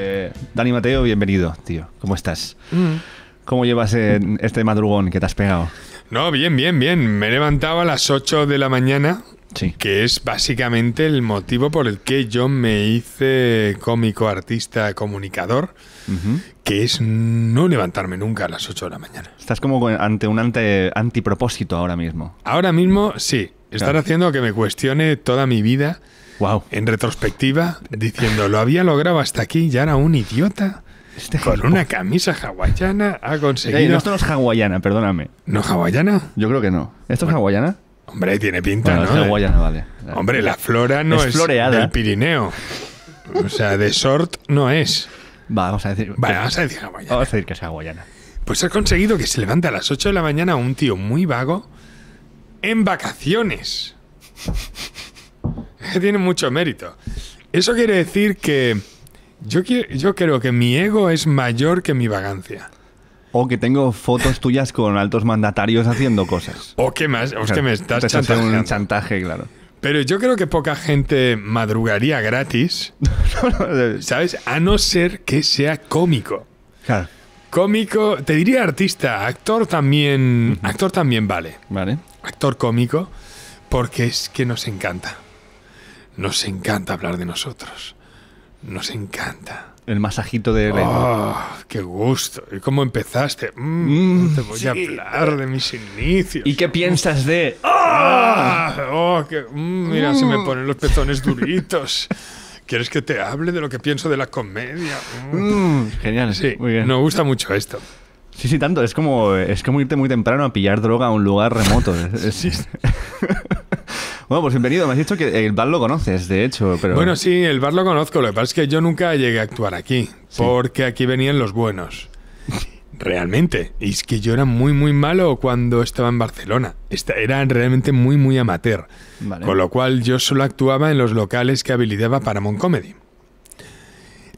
Eh, Dani Mateo, bienvenido, tío. ¿Cómo estás? ¿Cómo llevas eh, este madrugón que te has pegado? No, bien, bien, bien. Me he levantaba a las 8 de la mañana, que es básicamente el motivo por el que yo me hice cómico, artista, comunicador, que es no levantarme nunca a las 8 de la mañana. Estás como ante un ante, antipropósito ahora mismo. Ahora mismo, sí. Estar haciendo que me cuestione toda mi vida en retrospectiva, diciendo, lo había logrado hasta aquí, ya era un idiota. Este con una camisa hawaiana ha conseguido. Eh, esto no es hawaiana, perdóname. ¿No hawaiana? Yo creo que no. ¿Esto es hawaiana? Hombre, tiene pinta, ¿no? Es hawaiana, vale. Hombre, la flora no es, es del Pirineo. O sea, de sort no es. vamos a decir. Vale, vamos a decir hawaiana. Vamos a decir que es hawaiana. Pues ha conseguido que se levante a las 8 de la mañana un tío muy vago en vacaciones que tiene mucho mérito. Eso quiere decir que yo, yo creo que mi ego es mayor que mi vagancia. O que tengo fotos tuyas con altos mandatarios haciendo cosas. O que, más, o que me estás chantajeando. un chantaje, claro. Pero yo creo que poca gente madrugaría gratis, ¿sabes? A no ser que sea cómico. Claro. Cómico, te diría artista, actor también, actor también vale. Vale. Actor cómico, porque es que nos encanta. Nos encanta hablar de nosotros. Nos encanta. El masajito de Oh, ¡Qué gusto! ¿Y cómo empezaste? Mm, te voy a mm, hablar de mis inicios. ¿Y qué piensas de...? Ah, oh, qué, mm, mira, si me ponen los pezones duritos. ¿Quieres que te hable de lo que pienso de la comedia? Genial, sí. Muy bien. Nos gusta mucho esto. Sí, sí, tanto. Es como, es como irte muy temprano a pillar droga a un lugar remoto. sí. Bueno, pues bienvenido. Me has dicho que el bar lo conoces, de hecho. Bueno, sí, el bar lo conozco. Lo que pasa es que yo nunca llegué a actuar aquí, porque aquí venían los buenos. Realmente. Y es que yo era muy, muy malo cuando estaba en Barcelona. Era realmente muy, muy amateur. Con lo cual yo solo actuaba en los locales que habilitaba Paramount Comedy.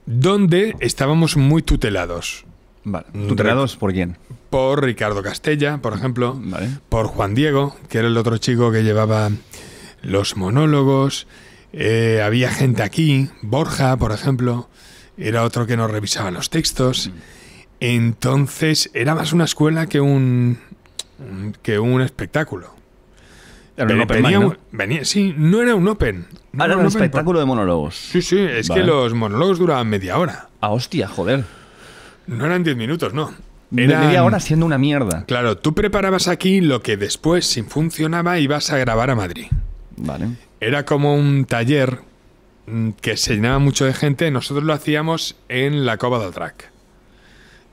Donde estábamos muy tutelados. ¿Tutelados por quién? Por Ricardo Castella, por ejemplo. Por Juan Diego, que era el otro chico que llevaba los monólogos, eh, había gente aquí, Borja, por ejemplo, era otro que nos revisaba los textos. Mm. Entonces era más una escuela que un, que un espectáculo. Era venía, ¿no? sí, no era un open. Ah, era, un, espectáculo de monólogos. Sí, sí, es que los monólogos duraban media hora. Ah, hostia, joder. No eran diez minutos, no. Era media hora siendo una mierda. Claro, tú preparabas aquí lo que después, si funcionaba, ibas a grabar a Madrid. Era como un taller mm, que se llenaba mucho de gente. Nosotros lo hacíamos en la Cova del Track.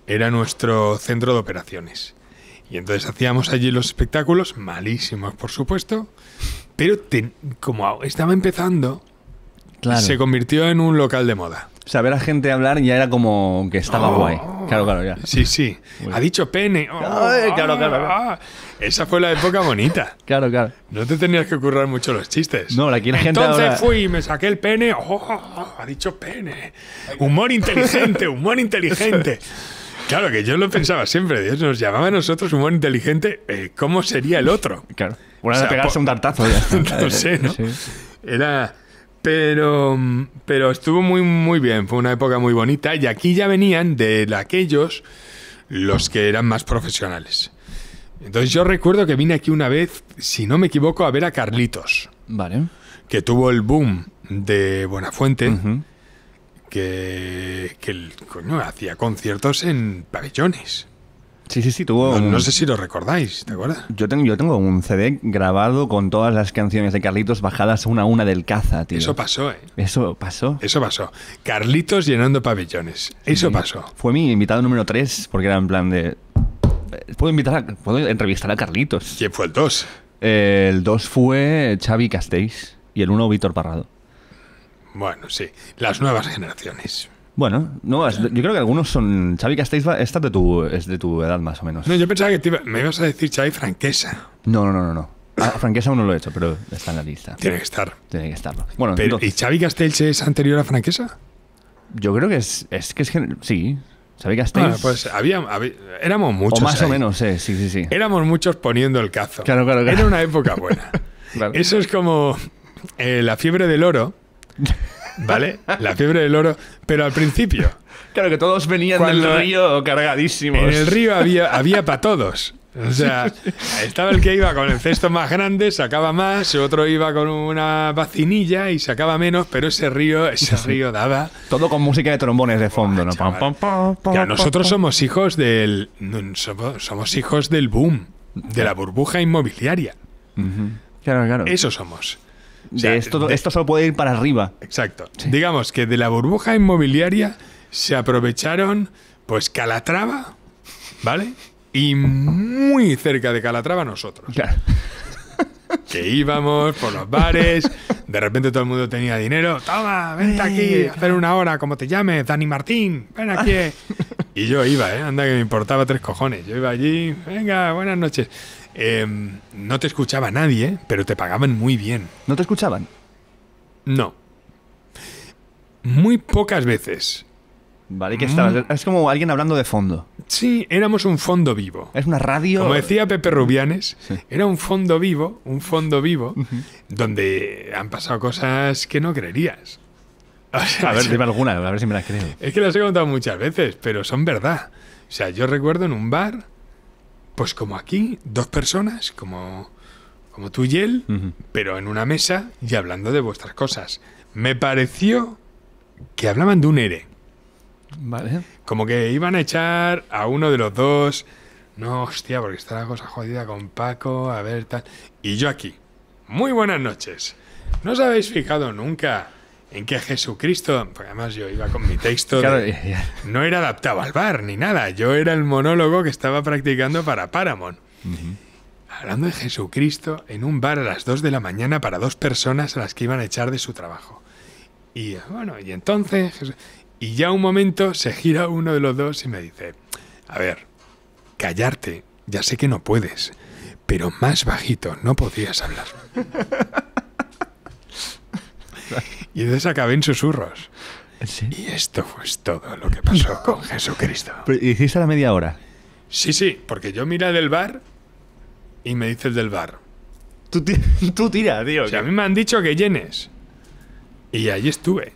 Era nuestro centro de operaciones. Y entonces hacíamos allí los espectáculos, malísimos por supuesto, pero como estaba empezando, se convirtió en un local de moda ver a gente hablar ya era como que estaba oh. guay. Claro, claro, ya. Sí, sí. Ha dicho pene. Oh, ah, claro, claro, ah. Esa fue la época bonita. claro, claro. No te tenías que currar mucho los chistes. No, aquí la gente Entonces fui y me saqué el pene. Oh, ha dicho pene. Humor inteligente, humor inteligente. Claro, que yo lo pensaba siempre. Dios nos llamaba a nosotros humor inteligente. Eh, ¿Cómo sería el otro? Claro. Bueno, pegarse un tartazo ya. no sé, ¿no? Era pero, pero estuvo muy, muy bien, fue una época muy bonita y aquí ya venían de aquellos los que eran más profesionales. Entonces yo recuerdo que vine aquí una vez, si no me equivoco, a ver a Carlitos. Vale. Que tuvo el boom de Buenafuente. Que, que hacía conciertos en pabellones. Sí, sí, sí, tuvo. No, sé si lo recordáis, ¿te acuerdas? Yo tengo, yo tengo un CD grabado con todas las canciones de Carlitos bajadas una a una del caza, tío. Eso pasó, ¿eh? Eso pasó. Eso pasó. Carlitos llenando pabellones. Eso pasó. Fue mi invitado número 3, porque era en plan de. Eh, puedo invitar a... entrevistar a Carlitos. ¿Quién fue el 2? Eh, el 2 fue Xavi Castells y el 1 Víctor Parrado. Bueno, sí. Las nuevas generaciones. Bueno, no, yo creo que algunos son. Xavi Castells esta de tu, es de tu edad más o menos. No, yo pensaba que me ibas a decir Xavi Franquesa. No, no, no, no. Ah, Franquesa aún no lo he hecho, pero está en la lista. Tiene que estar. Tiene que estarlo. Bueno, ¿Y Xavi Castells es anterior a Franquesa? Yo creo que es, que es sí. Xavi Castells. Ah, pues había, éramos muchos. O más o menos, eh, sí, sí, sí. Éramos muchos poniendo el cazo. Claro, claro, claro. Era una época buena. Eso es como eh, la fiebre del oro. ¿vale? La fiebre del oro, pero al principio. Claro que todos venían del río cargadísimos. En el río había, había para todos. O sea, estaba el que iba con el cesto más grande, sacaba más, otro iba con una vacinilla y sacaba menos, pero ese río, ese río daba. Todo con música de trombones de fondo, ¿no? nosotros somos hijos del. Somos, hijos del boom, de la burbuja inmobiliaria. Claro, claro. Eso somos esto, esto solo puede ir para arriba. Exacto. Digamos que de la burbuja inmobiliaria se aprovecharon, pues, Calatrava, ¿vale? Y muy cerca de Calatrava nosotros. Que íbamos por los bares, de repente todo el mundo tenía dinero. Toma, vente aquí, eh, hacer una hora, como te llames, Dani Martín, ven aquí. Y yo iba, ¿eh? anda que me importaba tres cojones. Yo iba allí, venga, buenas noches. Em, no te escuchaba nadie, pero te pagaban muy bien. ¿No te escuchaban? No. Muy pocas veces. Vale, que estabas. Mm. Es como alguien hablando de fondo. Sí, éramos un fondo vivo. Es una radio. Como decía Pepe Rubianes, era un fondo vivo, un fondo vivo, donde han pasado cosas que no creerías. a ver, dime alguna, a ver si me las creo. Es que las he contado muchas veces, pero son verdad. O sea, yo recuerdo en un bar pues como aquí, dos personas, como, como tú y él, pero en una mesa y hablando de vuestras cosas. Me pareció que hablaban de un ERE. Vale. Como que iban a echar a uno de los dos. No, hostia, porque está la cosa jodida con Paco, a ver, tal. Y yo aquí. Muy buenas noches. ¿No os habéis fijado nunca en que Jesucristo, porque además yo iba con mi texto, no era adaptado al bar ni nada, yo era el monólogo que estaba practicando para Paramount. Hablando de Jesucristo en un bar a las 2 de la mañana para dos personas a las que iban a echar de su trabajo. Y bueno, y entonces, y ya un momento se gira uno de los dos y me dice, a ver, callarte, ya sé que no puedes, pero más bajito no podías hablar. y entonces acabé en susurros. Y esto fue todo lo que pasó con Jesucristo. Pero, ¿Hiciste la media hora? Sí, sí, porque yo mira del bar y me dice el del bar. Tú, tú tira, tío. a mí me han dicho que llenes. Y ahí estuve.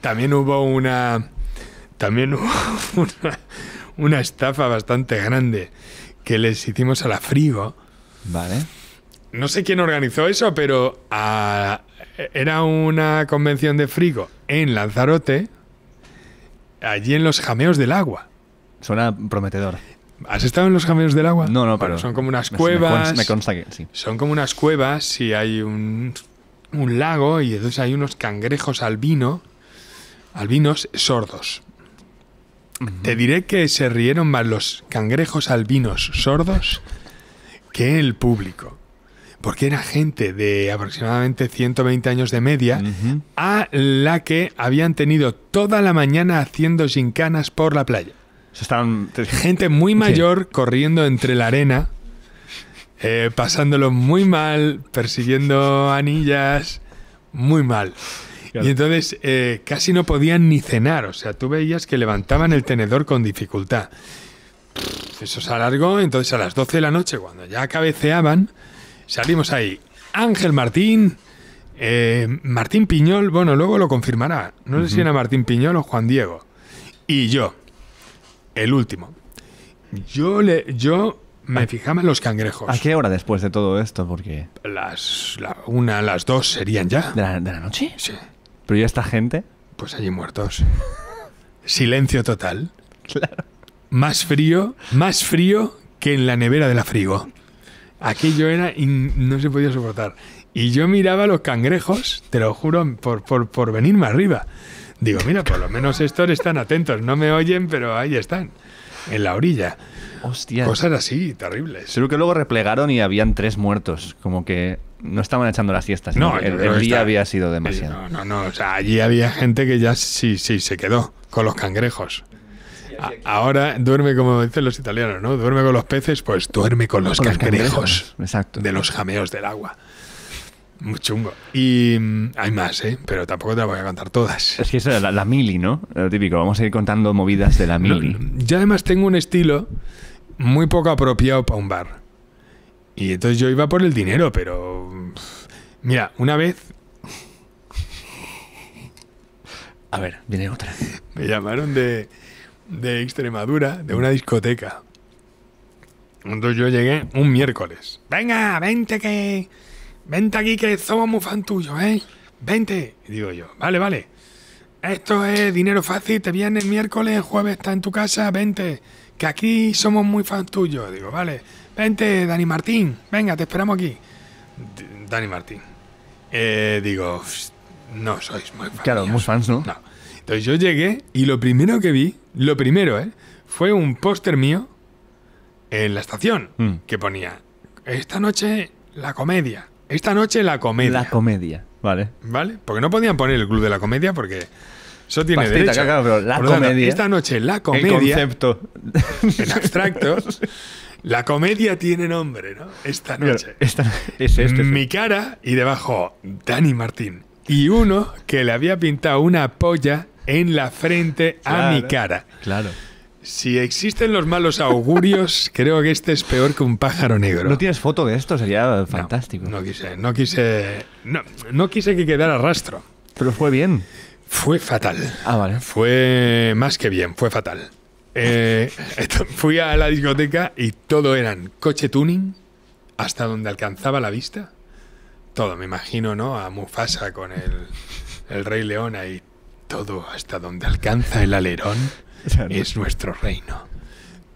También hubo una. También hubo una estafa bastante grande que les hicimos a la frigo. Vale no sé quién organizó eso, pero ah, era una convención de frigo en Lanzarote, allí en los jameos del agua. Suena prometedor. ¿Has estado en los jameos del agua? No, no, pero. son como unas cuevas. Me, consta que sí. Son como unas cuevas y hay un, lago y entonces hay unos cangrejos albino, albinos sordos. Te diré que se rieron más los cangrejos albinos sordos que el público porque era gente de aproximadamente 120 años de media, a la que habían tenido toda la mañana haciendo gincanas por la playa. Gente muy mayor corriendo entre la arena, eh, pasándolo muy mal, persiguiendo anillas, muy mal. Y entonces eh, casi no podían ni cenar, o sea, tú veías que levantaban el tenedor con dificultad. Eso se alargó, entonces a las 12 de la noche, cuando ya cabeceaban, Salimos ahí. Ángel Martín, eh, Martín Piñol, bueno, luego lo confirmará. No sé si era Martín Piñol o Juan Diego. Y yo, el último. Yo le, yo me fijaba en los cangrejos. ¿A qué hora después de todo esto? Porque. Las. una, las dos serían ya. ¿De la, noche? Sí. ¿Pero ya esta gente? Pues allí muertos. Silencio total. Claro. Más frío, más frío que en la nevera de la frigo. Aquí yo era y no se podía soportar. Y yo miraba los cangrejos, te lo juro, por, por, por venirme arriba. Digo, mira, por lo menos estos están atentos, no me oyen, pero ahí están, en la orilla. Hostia. Cosas así, terribles. Creo que luego replegaron y habían tres muertos, como que no estaban echando las siestas. No, el, día había sido demasiado. No, no, no, o sea, allí había gente que ya sí, sí, se quedó con los cangrejos. Ahora duerme como dicen los italianos, ¿no? Duerme con los peces, pues duerme con los, con Exacto. De los jameos del agua. Muy chungo. Y mm, hay más, ¿eh? Pero tampoco te las voy a contar todas. Es que es la, la mili, ¿no? Lo típico. Vamos a ir contando movidas de la mili. Mm, yo además tengo un estilo muy poco apropiado para un bar. Y entonces yo iba por el dinero, pero... Mm, mira, una vez... A ver, viene otra. Me llamaron de de Extremadura de una discoteca. Entonces yo llegué un miércoles. Venga, vente que. Vente aquí que somos muy fan tuyos ¿eh? Vente. digo yo, vale, vale. Esto es dinero fácil, te viene el miércoles, jueves está en tu casa, vente. Que aquí somos muy fan tuyos. Digo, vale. Vente, Dani Martín. Venga, te esperamos aquí. Dani Martín. Eh, digo, no sois muy Claro, muy fans, ¿no? No. Entonces yo llegué y lo primero que vi, lo primero, ¿eh? Fue un póster mío en la estación mm. que ponía, esta noche la comedia, esta noche la comedia. La comedia, vale. ¿Vale? Porque no podían poner el club de la comedia porque... Eso tiene derecho. la comedia. esta noche la comedia. El concepto. En abstracto. la comedia tiene nombre, ¿no? Esta noche. Esta, este, es Mi este. cara y debajo Dani Martín. Y uno que le había pintado una polla en la frente a mi cara. Claro. Si existen los malos augurios, creo que este es peor que un pájaro negro. ¿No tienes foto de esto? Sería fantástico. No, quise, no quise, no, quise que quedara rastro. Pero fue bien. Fue fatal. Ah, vale. Fue más que bien, fue fatal. Eh, fui a la discoteca y todo eran coche tuning hasta donde alcanzaba la vista. Todo, me imagino, ¿no? A Mufasa con el, el Rey León ahí todo hasta donde alcanza el alerón es nuestro reino.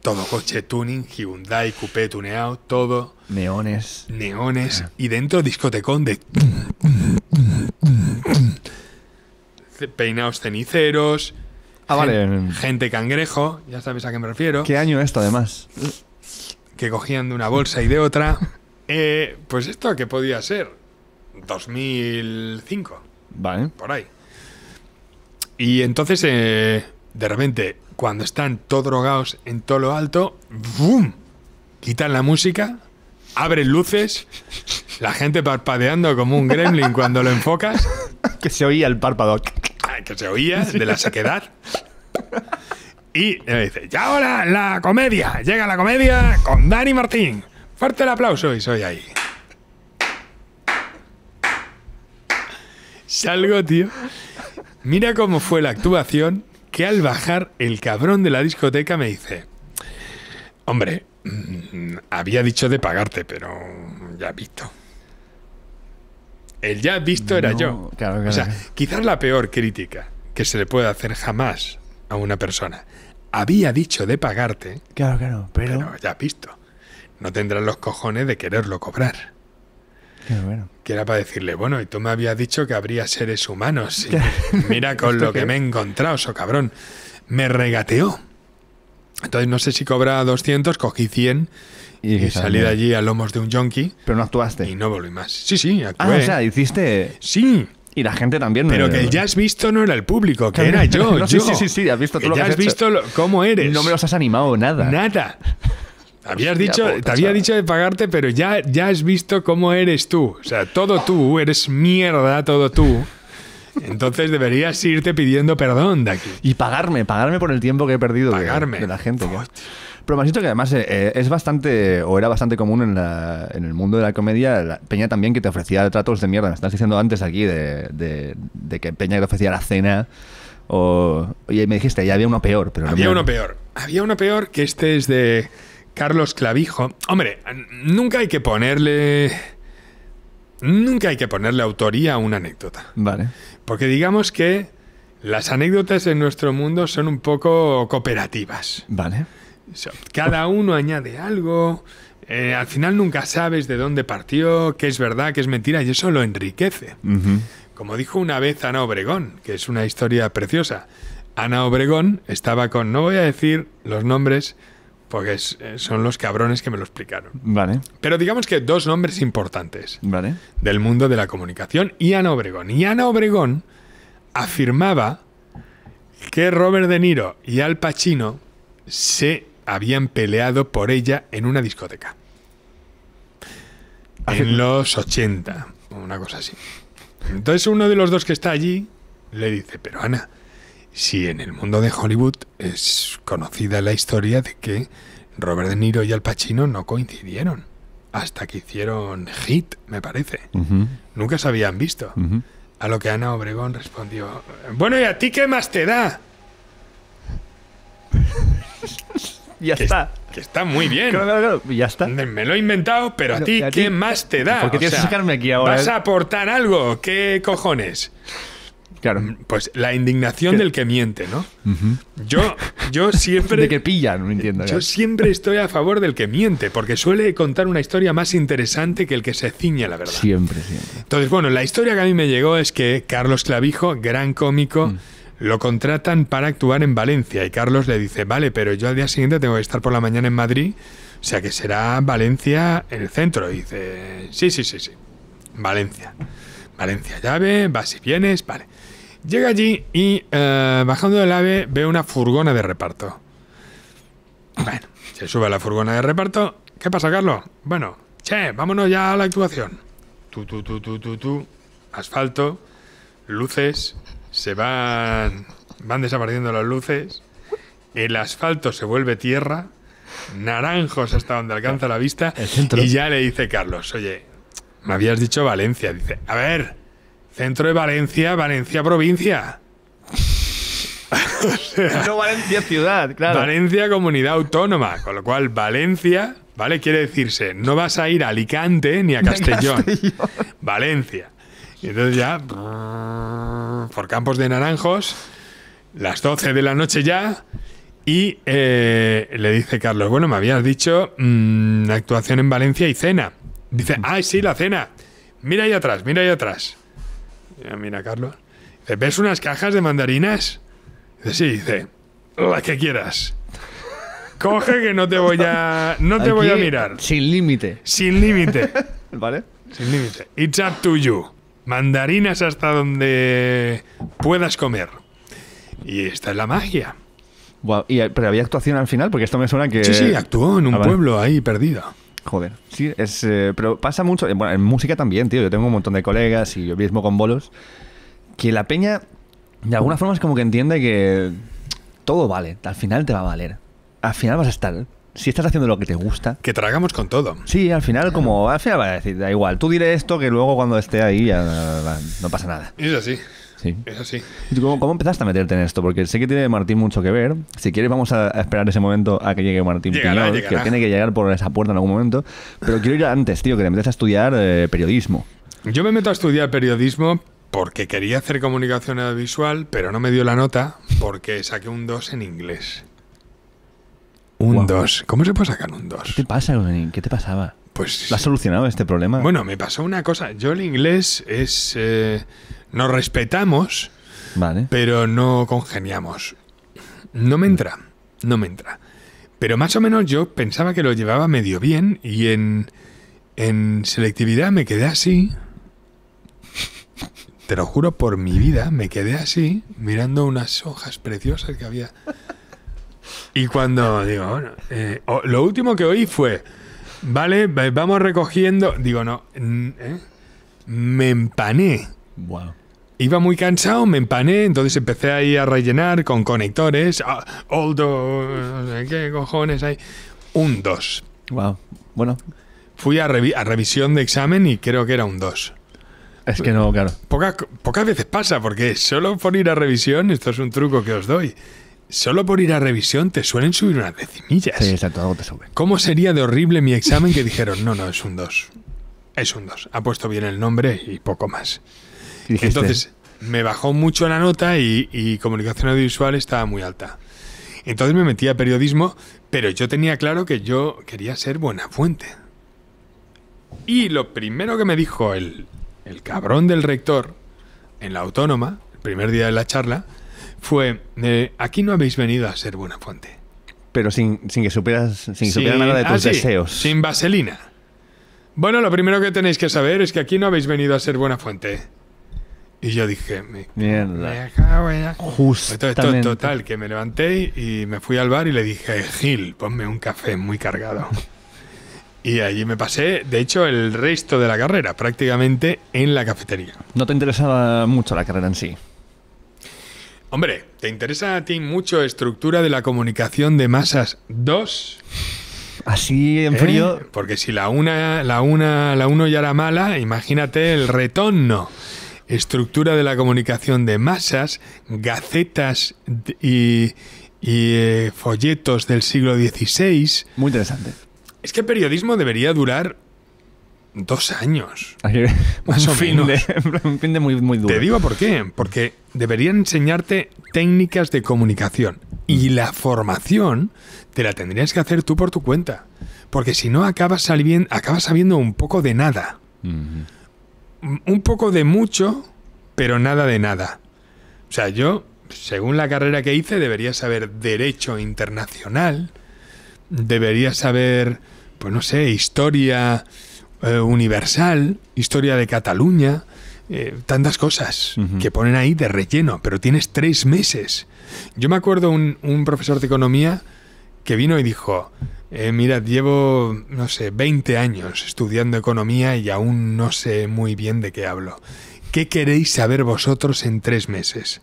Todo coche tuning, Hyundai, coupé tuneado, todo. Neones. Neones. Y dentro discotecón de... Peinados ceniceros. Ah, vale. Gente cangrejo, ya sabes a qué me refiero. ¿Qué año es esto, además? Que cogían de una bolsa y de otra. Eh, pues esto, ¿qué podía ser? 2005. Vale. Por ahí. Y entonces, eh, de repente, cuando están todos drogados en todo lo alto, bum Quitan la música, abren luces, la gente parpadeando como un gremlin cuando lo enfocas. Que se oía el párpado. Ah, que se oía de la sequedad. Y me eh, dice, ya ahora la comedia, llega la comedia con Dani Martín. Fuerte el aplauso y soy ahí. Salgo, tío. Mira cómo fue la actuación que al bajar el cabrón de la discoteca me dice, hombre, mm, había dicho de pagarte, pero ya visto. El ya visto era yo. O sea, quizás la peor crítica que se le puede hacer jamás a una persona. Había dicho de pagarte. Claro, pero. pero ya visto. No tendrás los cojones de quererlo cobrar. Que era para decirle, bueno, y tú me habías dicho que habría seres humanos. mira con lo que me he encontrado, so cabrón. Me regateó. Entonces no sé si cobraba 200, cogí 100 y, salí de allí a lomos de un yonki. Pero no actuaste. Y no volví más. Sí, sí, ah, actué. Ah, o sea, hiciste... Sí. Y la gente también. Pero que ya has visto no era el público, que era yo, Sí, sí, sí, has visto lo ya has, visto cómo eres. No me los has animado nada. Nada. Habías dicho, te había dicho de pagarte, pero ya, ya has visto cómo eres tú. O sea, todo tú, eres mierda, todo tú. Entonces deberías irte pidiendo perdón de aquí. Y pagarme, pagarme por el tiempo que he perdido De, la gente. Pero me has dicho que además eh, eh, es bastante, o era bastante común en, la, en el mundo de la comedia, la Peña también que te ofrecía tratos de mierda. Me estás diciendo antes aquí de, de, que Peña te ofrecía la cena. O, oye, me dijiste, ya había uno peor. Pero había uno peor. Había uno peor que este es de Carlos Clavijo. Hombre, nunca hay que ponerle. Nunca hay que ponerle autoría a una anécdota. Vale. Porque digamos que las anécdotas en nuestro mundo son un poco cooperativas. Vale. Cada uno añade algo. Eh, al final nunca sabes de dónde partió, qué es verdad, qué es mentira, y eso lo enriquece. Como dijo una vez Ana Obregón, que es una historia preciosa. Ana Obregón estaba con, no voy a decir los nombres, porque eh, son los cabrones que me lo explicaron. Vale. Pero digamos que dos nombres importantes vale. del mundo de la comunicación, Ana Obregón. Y Ana Obregón afirmaba que Robert De Niro y Al Pacino se habían peleado por ella en una discoteca. En los 80, una cosa así. Entonces uno de los dos que está allí le dice, pero Ana, si en el mundo de Hollywood es conocida la historia de que Robert De Niro y Al Pacino no coincidieron hasta que hicieron Hit, me parece. Nunca se habían visto. A lo que Ana Obregón respondió, bueno, ¿y a ti qué más te da? ya está. que está muy bien. ya está. Me lo he inventado, pero, a ti, ¿qué más te da? Porque tienes que sacarme aquí ahora. ¿Vas eh? a aportar algo? ¿Qué cojones? Mm, pues la indignación del que miente, ¿no? Yo, yo siempre. de que pillan, no entiendo. Yo siempre estoy a favor del que miente, porque suele contar una historia más interesante que el que se ciñe, la verdad. Siempre, siempre. Entonces, bueno, la historia que a mí me llegó es que Carlos Clavijo, gran cómico, mm. Lo contratan para actuar en Valencia y Carlos le dice, vale, pero yo al día siguiente tengo que estar por la mañana en Madrid, o sea que será Valencia el centro. Y dice, sí, sí, sí, sí, Valencia. Valencia llave, vas y vienes, vale. Llega allí y eh, bajando del ave ve una furgona de reparto. Bueno, se sube a la furgona de reparto. ¿Qué pasa, Carlos? Bueno, che, vámonos ya a la actuación. Tú, tú, tú, tú, tú, tú. Asfalto, luces, se van, van desapareciendo las luces. El asfalto se vuelve tierra, naranjos hasta donde alcanza la vista. Y ya le dice Carlos, oye, me habías dicho Valencia. Dice, a ver, Centro de Valencia, Valencia provincia. no Valencia ciudad, claro. Valencia comunidad autónoma, con lo cual Valencia, ¿vale? Quiere decirse, no vas a ir a Alicante ni a Castellón. Valencia. Y entonces ya, por campos de naranjos, las 12 de la noche ya, y eh, le dice Carlos, bueno, me habías dicho mm, actuación en Valencia y cena. Dice, ah, sí, la cena. Mira ahí atrás, mira ahí atrás. Eh, mira Carlos. ¿ves unas cajas de mandarinas? sí, dice, las que quieras. Coge que no te voy a. No te voy a mirar. Sin límite. Sin límite. ¿Vale? Sin límite. It's up to you. Mandarinas hasta donde puedas comer. Y esta es la magia. ¿Y, eh, pero había actuación al final, porque esto me suena que. Sí, sí, actuó en un ah, pueblo ahí perdido. Joder, sí, es, eh, pero pasa mucho, eh, bueno, en música también, tío, yo tengo un montón de colegas y yo mismo con bolos, que la peña de alguna forma es como que entiende que todo vale, al final te va a valer, al final vas a estar, si estás haciendo lo que te gusta. Que tragamos con todo. Sí, al final como, al final va a decir, da igual, tú diré esto que luego cuando esté ahí ya no pasa nada. Es así. Sí. Es así. Cómo, cómo, empezaste a meterte en esto? Porque sé que tiene Martín mucho que ver. Si quieres, vamos a esperar ese momento a que llegue Martín que tiene que llegar por esa puerta en algún momento. Pero quiero ir antes, tío, que te metes a estudiar eh, periodismo. Yo me meto a estudiar periodismo porque quería hacer comunicación audiovisual, pero no me dio la nota porque saqué un 2 en inglés. Un 2. ¿Cómo se puede sacar un 2? ¿Qué pasa, ¿Qué te pasaba? Pues, ¿la solucionado este problema? Bueno, me pasó una cosa. Yo el inglés es... Eh, nos respetamos, vale. pero no congeniamos. No me entra, no me entra. Pero más o menos yo pensaba que lo llevaba medio bien y en, selectividad me quedé así. Te lo juro por mi vida, me quedé así mirando unas hojas preciosas que había. Y cuando digo, bueno, eh, lo último que oí fue... Vale, vamos recogiendo. Digo, no. ¿eh? Me empané. Wow. Iba muy cansado, me empané, entonces empecé ahí a rellenar con conectores. Ah, Oldo, no sé qué cojones hay. Un 2. Wow. Bueno. Fui a, revisión de examen y creo que era un 2. Es que no, claro. pocas veces pasa, porque solo por ir a revisión, esto es un truco que os doy solo por ir a revisión te suelen subir unas decimillas. Sí, exacto, algo te sube. ¿Cómo sería de horrible mi examen que dijeron, no, no, es un 2? Es un 2. Ha puesto bien el nombre y poco más. Entonces, me bajó mucho la nota y, comunicación audiovisual estaba muy alta. Entonces me metí a periodismo, pero yo tenía claro que yo quería ser buena fuente. Y lo primero que me dijo el, el cabrón del rector en la autónoma, el primer día de la charla, fue, eh, aquí no habéis venido a ser buena fuente. Pero sin, que supieras, sin que nada de tus ah, deseos. Sin vaselina. Bueno, lo primero que tenéis que saber es que aquí no habéis venido a ser buena fuente. Y yo dije, me, mierda. justo Total, que me levanté y me fui al bar y le dije, Gil, ponme un café muy cargado. Y allí me pasé, de hecho, el resto de la carrera, prácticamente en la cafetería. ¿No te interesaba mucho la carrera en sí? Hombre, ¿te interesa a ti mucho estructura de la comunicación de masas 2? Así en ¿Eh? frío. Porque si la una, la una, la uno ya era mala, imagínate el retorno. Estructura de la comunicación de masas, gacetas y, eh, folletos del siglo XVI. Muy interesante. Es que el periodismo debería durar Dos años. Eh, un fin De, muy, duro. Te digo por qué. Porque deberían enseñarte técnicas de comunicación. Y la formación te la tendrías que hacer tú por tu cuenta. Porque si no, acabas, sabiendo, acabas sabiendo un poco de nada. Un poco de mucho, pero nada de nada. O sea, yo, según la carrera que hice, debería saber Derecho Internacional. Debería saber, pues no sé, historia eh, Universal, Historia de Cataluña, eh, tantas cosas que ponen ahí de relleno, pero tienes tres meses. Yo me acuerdo un, un profesor de economía que vino y dijo, eh, mirad, llevo, no sé, 20 años estudiando economía y aún no sé muy bien de qué hablo. ¿Qué queréis saber vosotros en tres meses?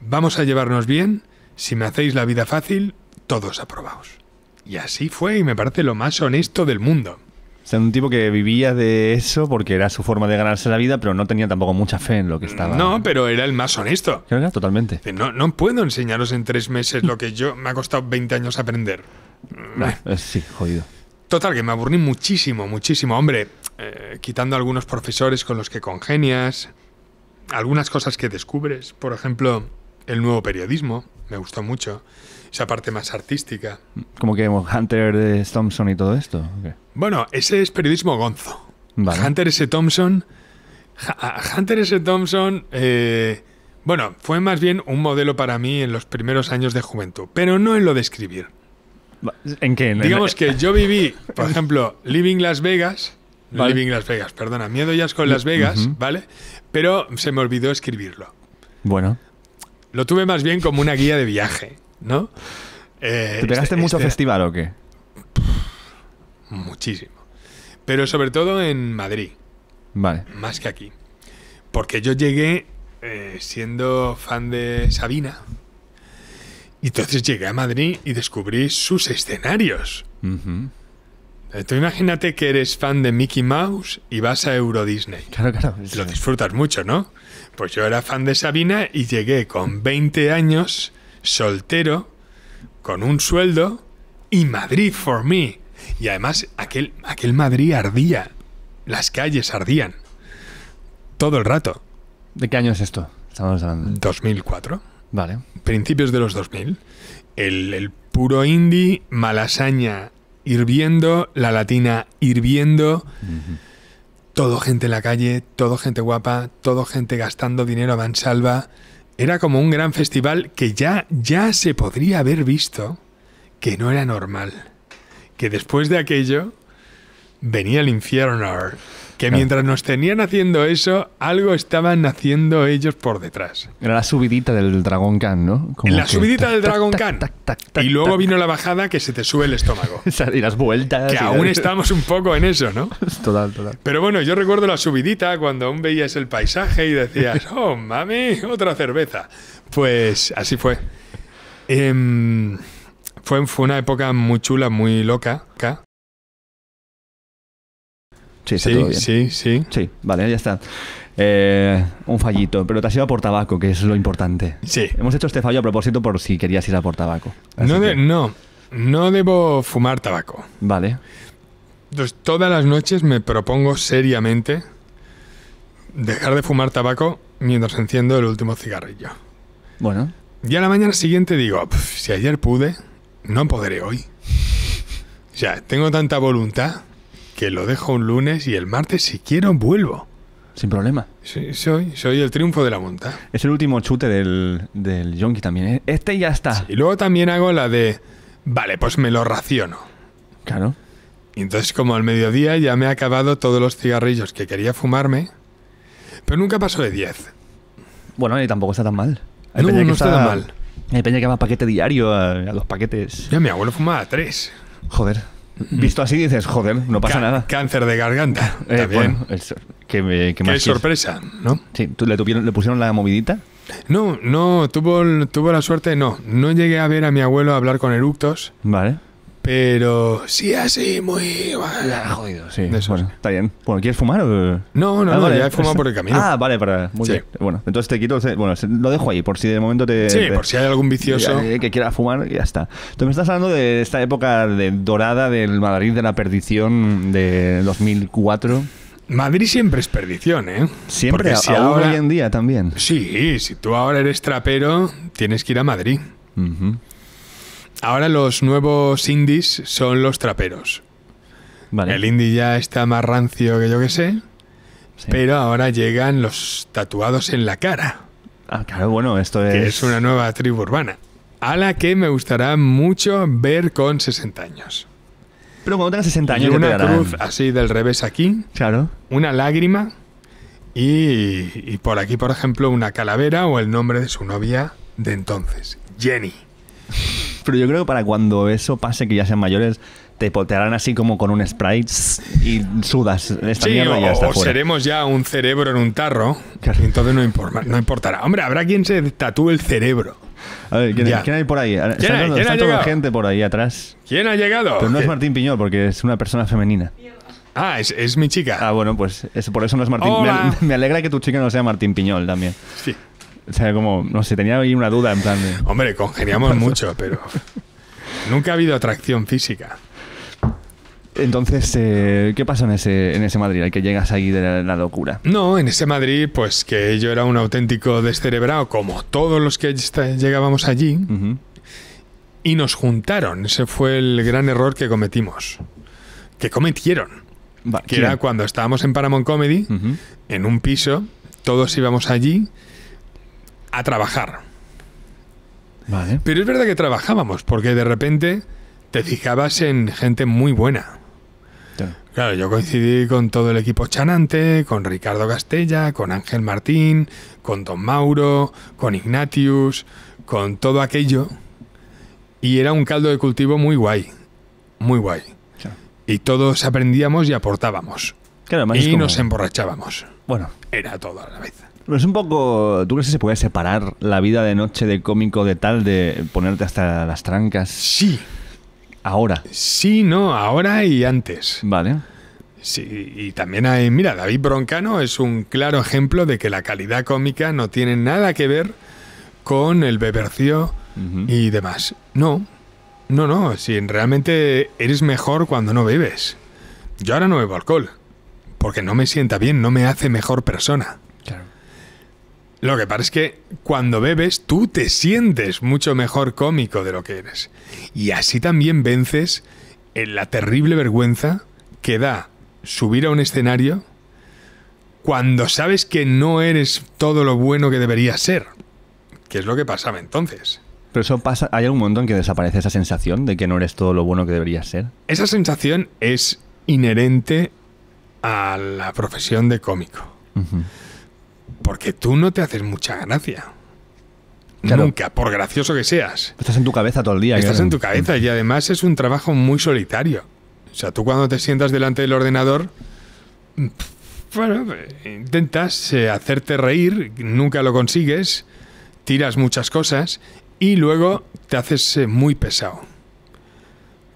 Vamos a llevarnos bien, si me hacéis la vida fácil, todos aprobaos. Y así fue y me parece lo más honesto del mundo. O un tipo que vivía de eso porque era su forma de ganarse la vida, pero no tenía tampoco mucha fe en lo que estaba. No, pero era el más honesto. totalmente. No, no puedo enseñaros en tres meses lo que yo me ha costado 20 años aprender. sí, jodido. Total, que me aburrí muchísimo, muchísimo. Hombre, eh, quitando algunos profesores con los que congenias, algunas cosas que descubres, por ejemplo, el nuevo periodismo, me gustó mucho esa parte más artística. Como que Hunter de Thompson y todo esto. Bueno, ese es periodismo gonzo. Hunter S. Thompson. Hunter S. Thompson. Eh, bueno, fue más bien un modelo para mí en los primeros años de juventud, pero no en lo de escribir. ¿En qué? Digamos que yo viví, por ejemplo, Living Las Vegas. Living Las Vegas, perdona, Miedo y es Las Vegas, ¿vale? Pero se me olvidó escribirlo. Bueno. Lo tuve más bien como una guía de viaje. Eh, ¿Te pegaste este, mucho este- festival o qué? Muchísimo. Pero sobre todo en Madrid. Vale. Más que aquí. Porque yo llegué eh, siendo fan de Sabina. Y entonces llegué a Madrid y descubrí sus escenarios. Tú imagínate que eres fan de Mickey Mouse y vas a Euro Disney. Claro, claro. Lo disfrutas mucho, ¿no? Pues yo era fan de Sabina y llegué con 20 años soltero, con un sueldo y Madrid for me. Y además aquel, aquel Madrid ardía, las calles ardían, todo el rato. ¿De qué año es esto? Estamos hablando. 2004. Vale. Principios de los 2000. El, el puro indie, malasaña hirviendo, la latina hirviendo. Todo gente en la calle, todo gente guapa, todo gente gastando dinero a mansalva. Era como un gran festival que ya, ya se podría haber visto que no era normal. Que después de aquello venía el infierno. Que mientras nos tenían haciendo eso, algo estaban haciendo ellos por detrás. Era la subidita del Dragon Khan, ¿no? la subidita del Dragon Khan. Y luego vino la bajada que se te sube el estómago. y las vueltas. Que aún estamos un poco en eso, ¿no? Total, total. Pero bueno, yo recuerdo la subidita cuando aún veías el paisaje y decías, oh, mami, otra cerveza. Pues así fue. Em, fue, fue una época muy chula, muy loca. Sí, sí, sí, sí. vale, ya está. Eh, un fallito, pero te has ido a por tabaco, que es lo importante. Sí. Hemos hecho este fallo a propósito por si querías ir a por tabaco. No, no, no debo fumar tabaco. Vale. Entonces, todas las noches me propongo seriamente dejar de fumar tabaco mientras enciendo el último cigarrillo. Bueno. Y a la mañana siguiente digo, si ayer pude, no podré hoy. O sea, tengo tanta voluntad que lo dejo un lunes y el martes si quiero vuelvo. Sin problema. Sí, soy, soy el triunfo de la monta. Es el último chute del, del yonki también. ¿eh? Este ya está. y luego también hago la de, vale, pues me lo raciono. Claro. Y entonces como al mediodía ya me he acabado todos los cigarrillos que quería fumarme, pero nunca paso de 10. Bueno, y tampoco está tan mal. no, está tan mal. peña que va paquete diario a, los paquetes. Ya mi abuelo fumaba tres. Joder. Visto así dices, joder, no pasa nada. Cáncer de garganta. Eh, Qué sorpresa, le, ¿le pusieron la movidita? No, no, tuvo, tuvo la suerte, no. No llegué a ver a mi abuelo hablar con eructos. Vale. Pero sí, así, muy. La jodido, sí. está bien. Bueno, ¿quieres fumar No, no, ah, no ya he pues fumado por el camino. Ah, vale, para. Muy sí. bien. Bueno, entonces te quito. Eh, bueno, lo dejo ahí, por si de momento te. Sí, por si hay algún vicioso. Eh, que quiera fumar, ya está. Tú me estás hablando de esta época dorada del Madrid de la perdición de 2004. Madrid siempre es perdición, ¿eh? Siempre, si ahora, hoy en día también. Sí, si tú ahora eres trapero, tienes que ir a Madrid. Uh Ahora los nuevos indies son los traperos. El indie ya está más rancio que yo que sé, pero ahora llegan los tatuados en la cara. Ah, claro, bueno, esto es... es una nueva tribu urbana, a la que me gustará mucho ver con 60 años. Pero cuando tengas 60 años... Y una cruz así del revés aquí. Claro. Una lágrima. Y, y, por aquí, por ejemplo, una calavera o el nombre de su novia de entonces, Jenny. Pero yo creo que para cuando eso pase, que ya sean mayores, te potearán así como con un sprite y sudas. Esta mierda o, ya o seremos ya un cerebro en un tarro. Y entonces no, importa, no importará. Hombre, habrá quien se tatúe el cerebro. A ver, ¿quién, hay por ahí? ¿Quién, está, ha gente por ahí atrás. ¿Quién ha llegado? no es Martín Piñol, porque es una persona femenina. Ah, es, es mi chica. Ah, bueno, pues es, por eso no es Martín. Me, me, alegra que tu chica no sea Martín Piñol también. Sí. O sea, como, no sé, tenía ahí una duda en plan de... Hombre, congeniamos mucho, pero nunca ha habido atracción física. Entonces, eh, ¿qué pasó en ese, en ese Madrid al que llegas ahí de la, locura? No, en ese Madrid, pues que yo era un auténtico descerebrado, como todos los que llegábamos allí, y nos juntaron. Ese fue el gran error que cometimos. Que cometieron. que era cuando estábamos en Paramount Comedy, en un piso, todos íbamos allí a trabajar. Pero es verdad que trabajábamos, porque de repente te fijabas en gente muy buena. Claro, yo coincidí con todo el equipo chanante, con Ricardo Castella, con Ángel Martín, con Don Mauro, con Ignatius, con todo aquello. Y era un caldo de cultivo muy guay, muy guay. Y todos aprendíamos y aportábamos. y nos emborrachábamos. Bueno. Era todo a la vez. Pero es un poco. ¿Tú crees que se puede separar la vida de noche de cómico de tal, de ponerte hasta las trancas? Sí. Ahora. Sí, no, ahora y antes. Vale. Sí, y también hay. Mira, David Broncano es un claro ejemplo de que la calidad cómica no tiene nada que ver con el bebercio y demás. No, no, no. Si realmente eres mejor cuando no bebes. Yo ahora no bebo alcohol porque no me sienta bien, no me hace mejor persona. Claro. Lo que pasa es que cuando bebes tú te sientes mucho mejor cómico de lo que eres. Y así también vences en la terrible vergüenza que da subir a un escenario cuando sabes que no eres todo lo bueno que deberías ser. Que es lo que pasaba entonces. Pero eso pasa, ¿hay algún momento en que desaparece esa sensación de que no eres todo lo bueno que deberías ser? Esa sensación es inherente a la profesión de cómico. Porque tú no te haces mucha gracia. Nunca, por gracioso que seas. Estás en tu cabeza todo el día. Estás en tu cabeza y además es un trabajo muy solitario. O sea, tú cuando te sientas delante del ordenador, bueno, intentas eh, hacerte reír, nunca lo consigues, tiras muchas cosas y luego te haces eh, muy pesado.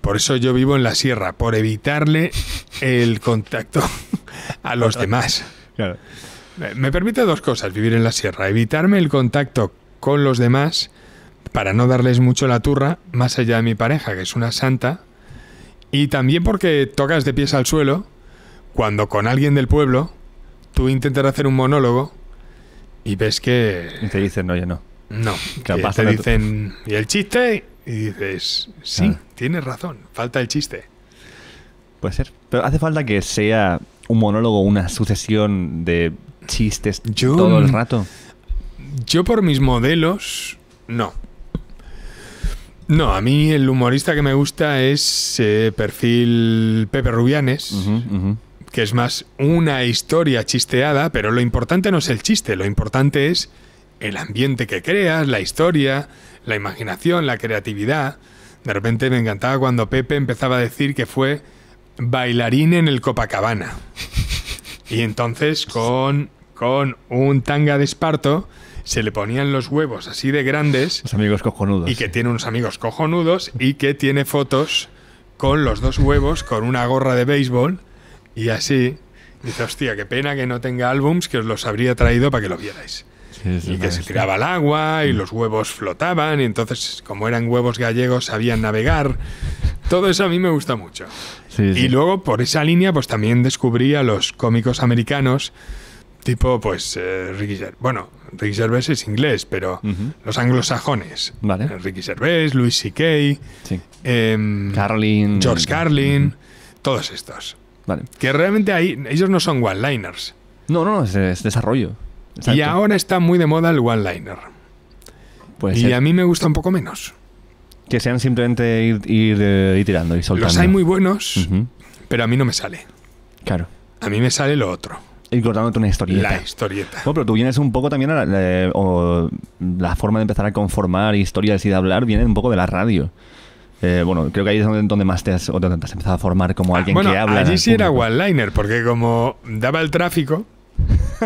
Por eso yo vivo en la sierra, por evitarle el contacto a los demás. Claro. Eh, me permite dos cosas vivir en la sierra. Evitarme el contacto con los demás para no darles mucho la turra, más allá de mi pareja, que es una santa. Y también porque tocas de pies al suelo cuando con alguien del pueblo tú intentas hacer un monólogo y ves que... Y te dicen, oye, no. No. Capaz te dicen, ¿y el chiste? Y dices, sí, ah. tienes razón, falta el chiste. Puede ser. Pero hace falta que sea un monólogo, una sucesión de chistes yo, todo el rato. Yo por mis modelos, no. No, a mí el humorista que me gusta es eh, perfil Pepe Rubianes, que es más una historia chisteada, pero lo importante no es el chiste, lo importante es el ambiente que creas, la historia, la imaginación, la creatividad. De repente me encantaba cuando Pepe empezaba a decir que fue bailarín en el Copacabana. Y entonces con con un tanga de esparto, se le ponían los huevos así de grandes. Los amigos cojonudos. Y que tiene unos amigos cojonudos y que tiene fotos con los dos huevos, con una gorra de béisbol y así. Dice, hostia, qué pena que no tenga álbums que os los habría traído para que lo vierais. y que se tiraba al agua y mm. los huevos flotaban y entonces como eran huevos gallegos sabían navegar. Todo eso a mí me gusta mucho. y luego por esa línea pues también descubrí a los cómicos americanos Tipo, pues, eh, Ricky Bueno, Ricky Gervais es inglés, pero los anglosajones. Vale. Eh, Ricky Gervais, Louis C.K., em, Carlin. George Carlin, todos estos. Vale. Que realmente ahí, ellos no son one-liners. No, no, es, desarrollo. Y ahora está muy de moda el one-liner. Y a mí me gusta un poco menos. Que sean simplemente ir, eh, tirando y soltando. Los hay muy buenos, pero a mí no me sale. Claro. A mí me sale lo otro y contándote una historieta. La historieta. Bueno, pero tú vienes un poco también a la, la forma de empezar a conformar historias y de hablar viene un poco de la radio. Eh, bueno, creo que ahí es donde, más te has, empezado a formar como ah, alguien que habla. Allí sí era one-liner, porque como daba el tráfico,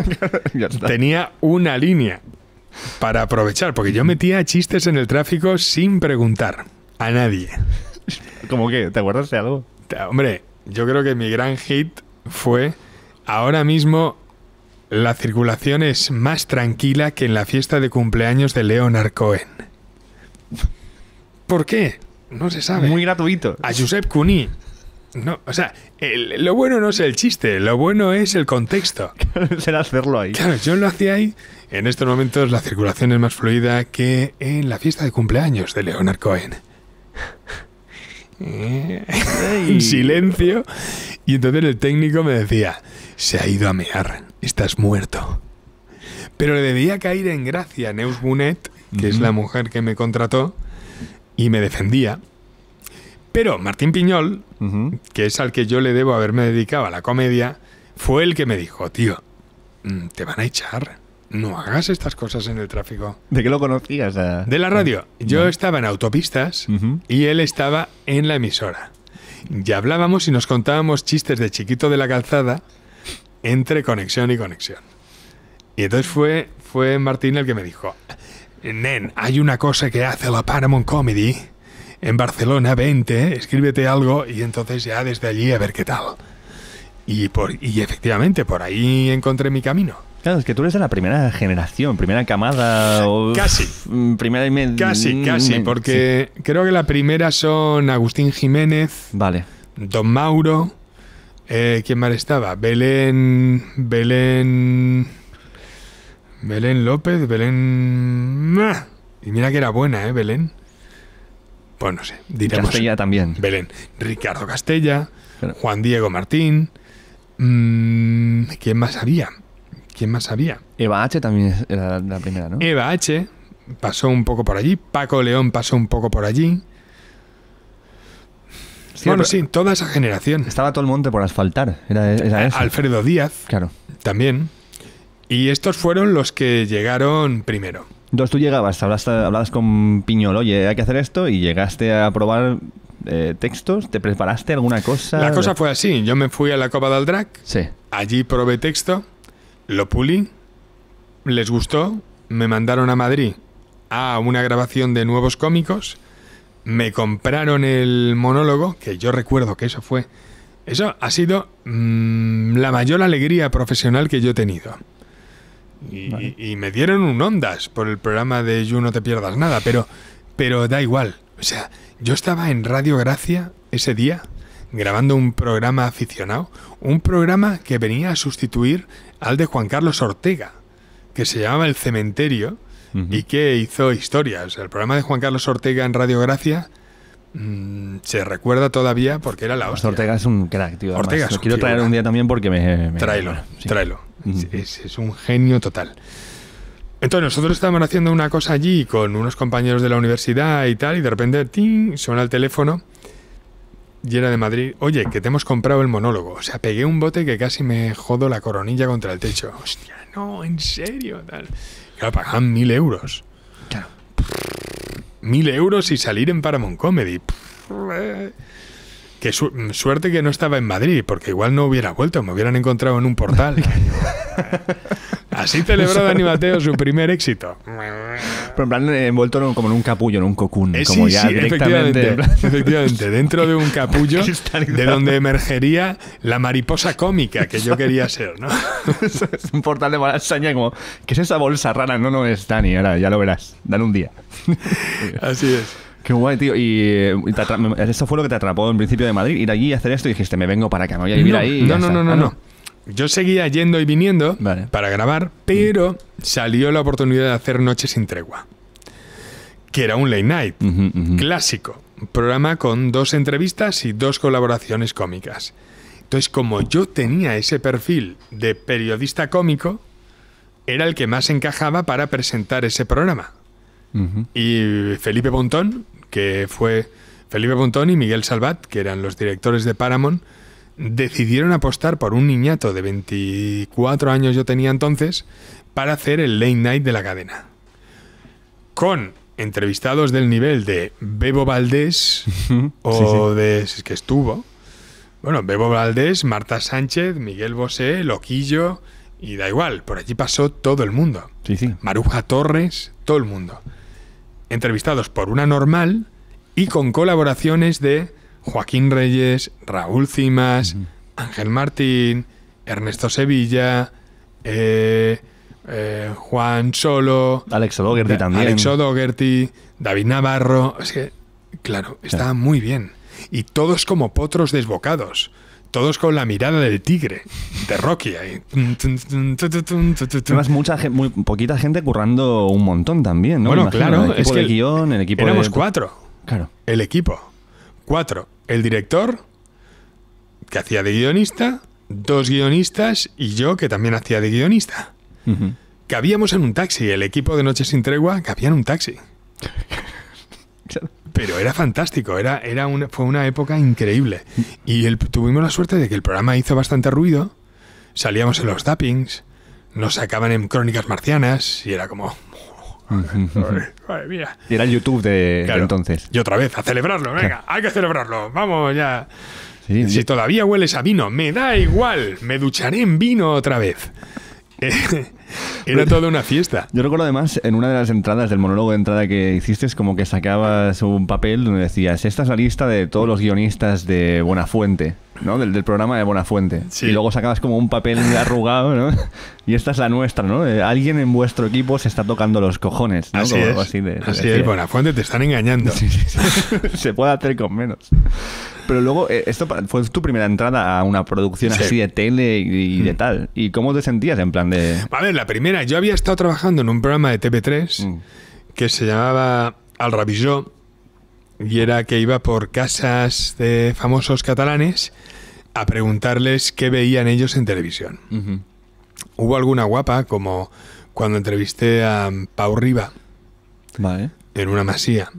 tenía una línea para aprovechar, porque yo metía chistes en el tráfico sin preguntar a nadie. ¿Cómo que? ¿Te acuerdas de algo? Hombre, yo creo que mi gran hit fue Ahora mismo la circulación es más tranquila que en la fiesta de cumpleaños de Leonard Cohen. ¿Por qué? No se sabe. Muy gratuito. A Josep Cuní. No, o sea, lo bueno no es el chiste, lo bueno es el contexto. Será hacerlo ahí. Claro, yo lo hacía ahí. En estos momentos la circulación es más fluida que en la fiesta de cumpleaños de Leonard Cohen. En silencio. Y entonces el técnico me decía, se ha ido a mear. Estás muerto. Pero le debía caer en gracia Neus Bunet, que es la mujer que me contrató y me defendía. Pero Martín Piñol, que es al que yo le debo haberme dedicado a la comedia, fue el que me dijo, tío, mm, te van a echar. No hagas estas cosas en el tráfico. ¿De qué lo conocías? Ah, de la radio. Ah, yo estaba en autopistas y él estaba en la emisora. Ya hablábamos y nos contábamos chistes de chiquito de la calzada entre conexión y conexión. Y entonces fue, fue Martín el que me dijo, Nen, hay una cosa que hace la Paramount Comedy en Barcelona, 20, escríbete algo y entonces ya desde allí a ver qué tal. Y, por, y efectivamente, por ahí encontré mi camino. Claro, es que tú eres de la primera generación, primera camada Casi. Primera y Casi, mm, casi, porque creo que la primera son Agustín Jiménez, vale. Don Mauro, eh, ¿Quién mal estaba? Belén. Belén. Belén López, Belén. Y mira que era buena, ¿eh? Belén. Pues no sé. Diremos. también. Belén. Ricardo Castella, Juan Diego Martín. Mm, ¿Quién más había? ¿Quién más había? Eva H también era la primera, ¿no? Eva H pasó un poco por allí. Paco León pasó un poco por allí bueno, sí, toda esa generación. Estaba todo el monte por asfaltar. Alfredo Díaz. Claro. También. Y estos fueron los que llegaron primero. Entonces tú llegabas, hablabas con Piñol, oye, hay que hacer esto, y llegaste a probar eh, textos, ¿te preparaste alguna cosa? La cosa fue así, yo me fui a la Copa del Drac, sí. allí probé texto, lo pulí, les gustó, me mandaron a Madrid a una grabación de nuevos cómicos me compraron el monólogo, que yo recuerdo que eso fue... Eso ha sido mm, la mayor alegría profesional que yo he tenido. Y, me dieron un ondas por el programa de yo No Te Pierdas Nada, pero, pero da igual. O sea, yo estaba en Radio Gracia ese día grabando un programa aficionado, un programa que venía a sustituir al de Juan Carlos Ortega, que se llamaba El Cementerio, y que hizo historias el programa de Juan Carlos Ortega en Radio Gracia mm, se recuerda todavía porque era la pues hostia. Ortega es un crack, tío. Ortega es quiero traer un día también porque me... tráelo, es, un genio total. Entonces nosotros estábamos haciendo una cosa allí con unos compañeros de la universidad y tal, y de repente ¡ting! suena el teléfono y era de Madrid, oye, que te hemos comprado el monólogo. O sea, pegué un bote que casi me jodo la coronilla contra el techo. Hostia, no, en serio, tal claro, mil euros. Mil euros y salir en Paramount Comedy. Eh. Que suerte que no estaba en Madrid, porque igual no hubiera vuelto, me hubieran encontrado en un portal. Así celebró Dani Mateo su primer éxito. Pero en plan, eh, envuelto como en un capullo, en un cocoon. Eh, como ya Efectivamente, efectivamente, dentro de un capullo de donde emergería la mariposa cómica que yo quería ser, ¿no? es un portal de malasaña como, ¿qué es esa bolsa rara? No, no es Dani, ahora ya lo verás, dale un día. Así es. Qué guay, tío. Y eh, eso fue lo que te atrapó en principio de Madrid, ir allí y hacer esto y dijiste, me vengo para que me voy a vivir ahí. no, no, ah, no, no, Yo seguía yendo y viniendo para grabar, pero salió la oportunidad de hacer Noche sin Tregua, que era un late night clásico, un programa con dos entrevistas y dos colaboraciones cómicas. Entonces, como yo tenía ese perfil de periodista cómico, era el que más encajaba para presentar ese programa. Y Felipe Pontón que fue Felipe Bontón y Miguel Salvat, que eran los directores de Paramount, decidieron apostar por un niñato de 24 años yo tenía entonces para hacer el late night de la cadena. Con entrevistados del nivel de Bebo Valdés o de es que estuvo. Bueno, Bebo Valdés, Marta Sánchez, Miguel Bosé, Loquillo y da igual, por allí pasó todo el mundo. Maruja Torres, todo el mundo entrevistados por una normal y con colaboraciones de Joaquín Reyes, Raúl Cimas, Ángel Martín, Ernesto Sevilla, eh, eh, Juan Solo, Alex dogherty también. Alex David Navarro. Es que, claro, está muy bien. Y todos como potros desbocados todos con la mirada del tigre, de Rocky. Ahí. Además, mucha, muy, poquita gente currando un montón también, ¿no? Bueno, claro. es guión, el equipo Éramos cuatro. Claro. El equipo. Cuatro. El director, que hacía de guionista, dos guionistas y yo, que también hacía de guionista. Cabíamos en un taxi, el equipo de Noches sin Tregua cabía en un taxi. Pero era fantástico, era, era una, fue una época increíble. Y tuvimos la suerte de que el programa hizo bastante ruido, salíamos en los tappings, nos sacaban en crónicas marcianas y era como... Y era el YouTube de, entonces. Y otra vez, a celebrarlo, venga, hay que celebrarlo, vamos ya. si todavía hueles a vino, me da igual, me ducharé en vino otra vez. Eh, era toda una fiesta. Yo recuerdo además en una de las entradas del monólogo de entrada que hiciste es como que sacabas un papel donde decías, esta es la lista de todos los guionistas de Buenafuente. ¿no? Del, programa de Bonafuente. Y luego sacabas como un papel arrugado, ¿no? Y esta es la nuestra, ¿no? Eh, alguien en vuestro equipo se está tocando los cojones, Así es. Así, te están engañando. se puede hacer con menos. Pero luego, eh, esto fue tu primera entrada a una producción así de tele y, de mm. tal. ¿Y cómo te sentías en plan de...? A ver, la primera, yo había estado trabajando en un programa de TV3 mm. que se llamaba Al Rabilló y era que iba por casas de famosos catalanes a preguntarles qué veían ellos en televisión. Hubo alguna guapa, como cuando entrevisté a Pau Riva en una masía,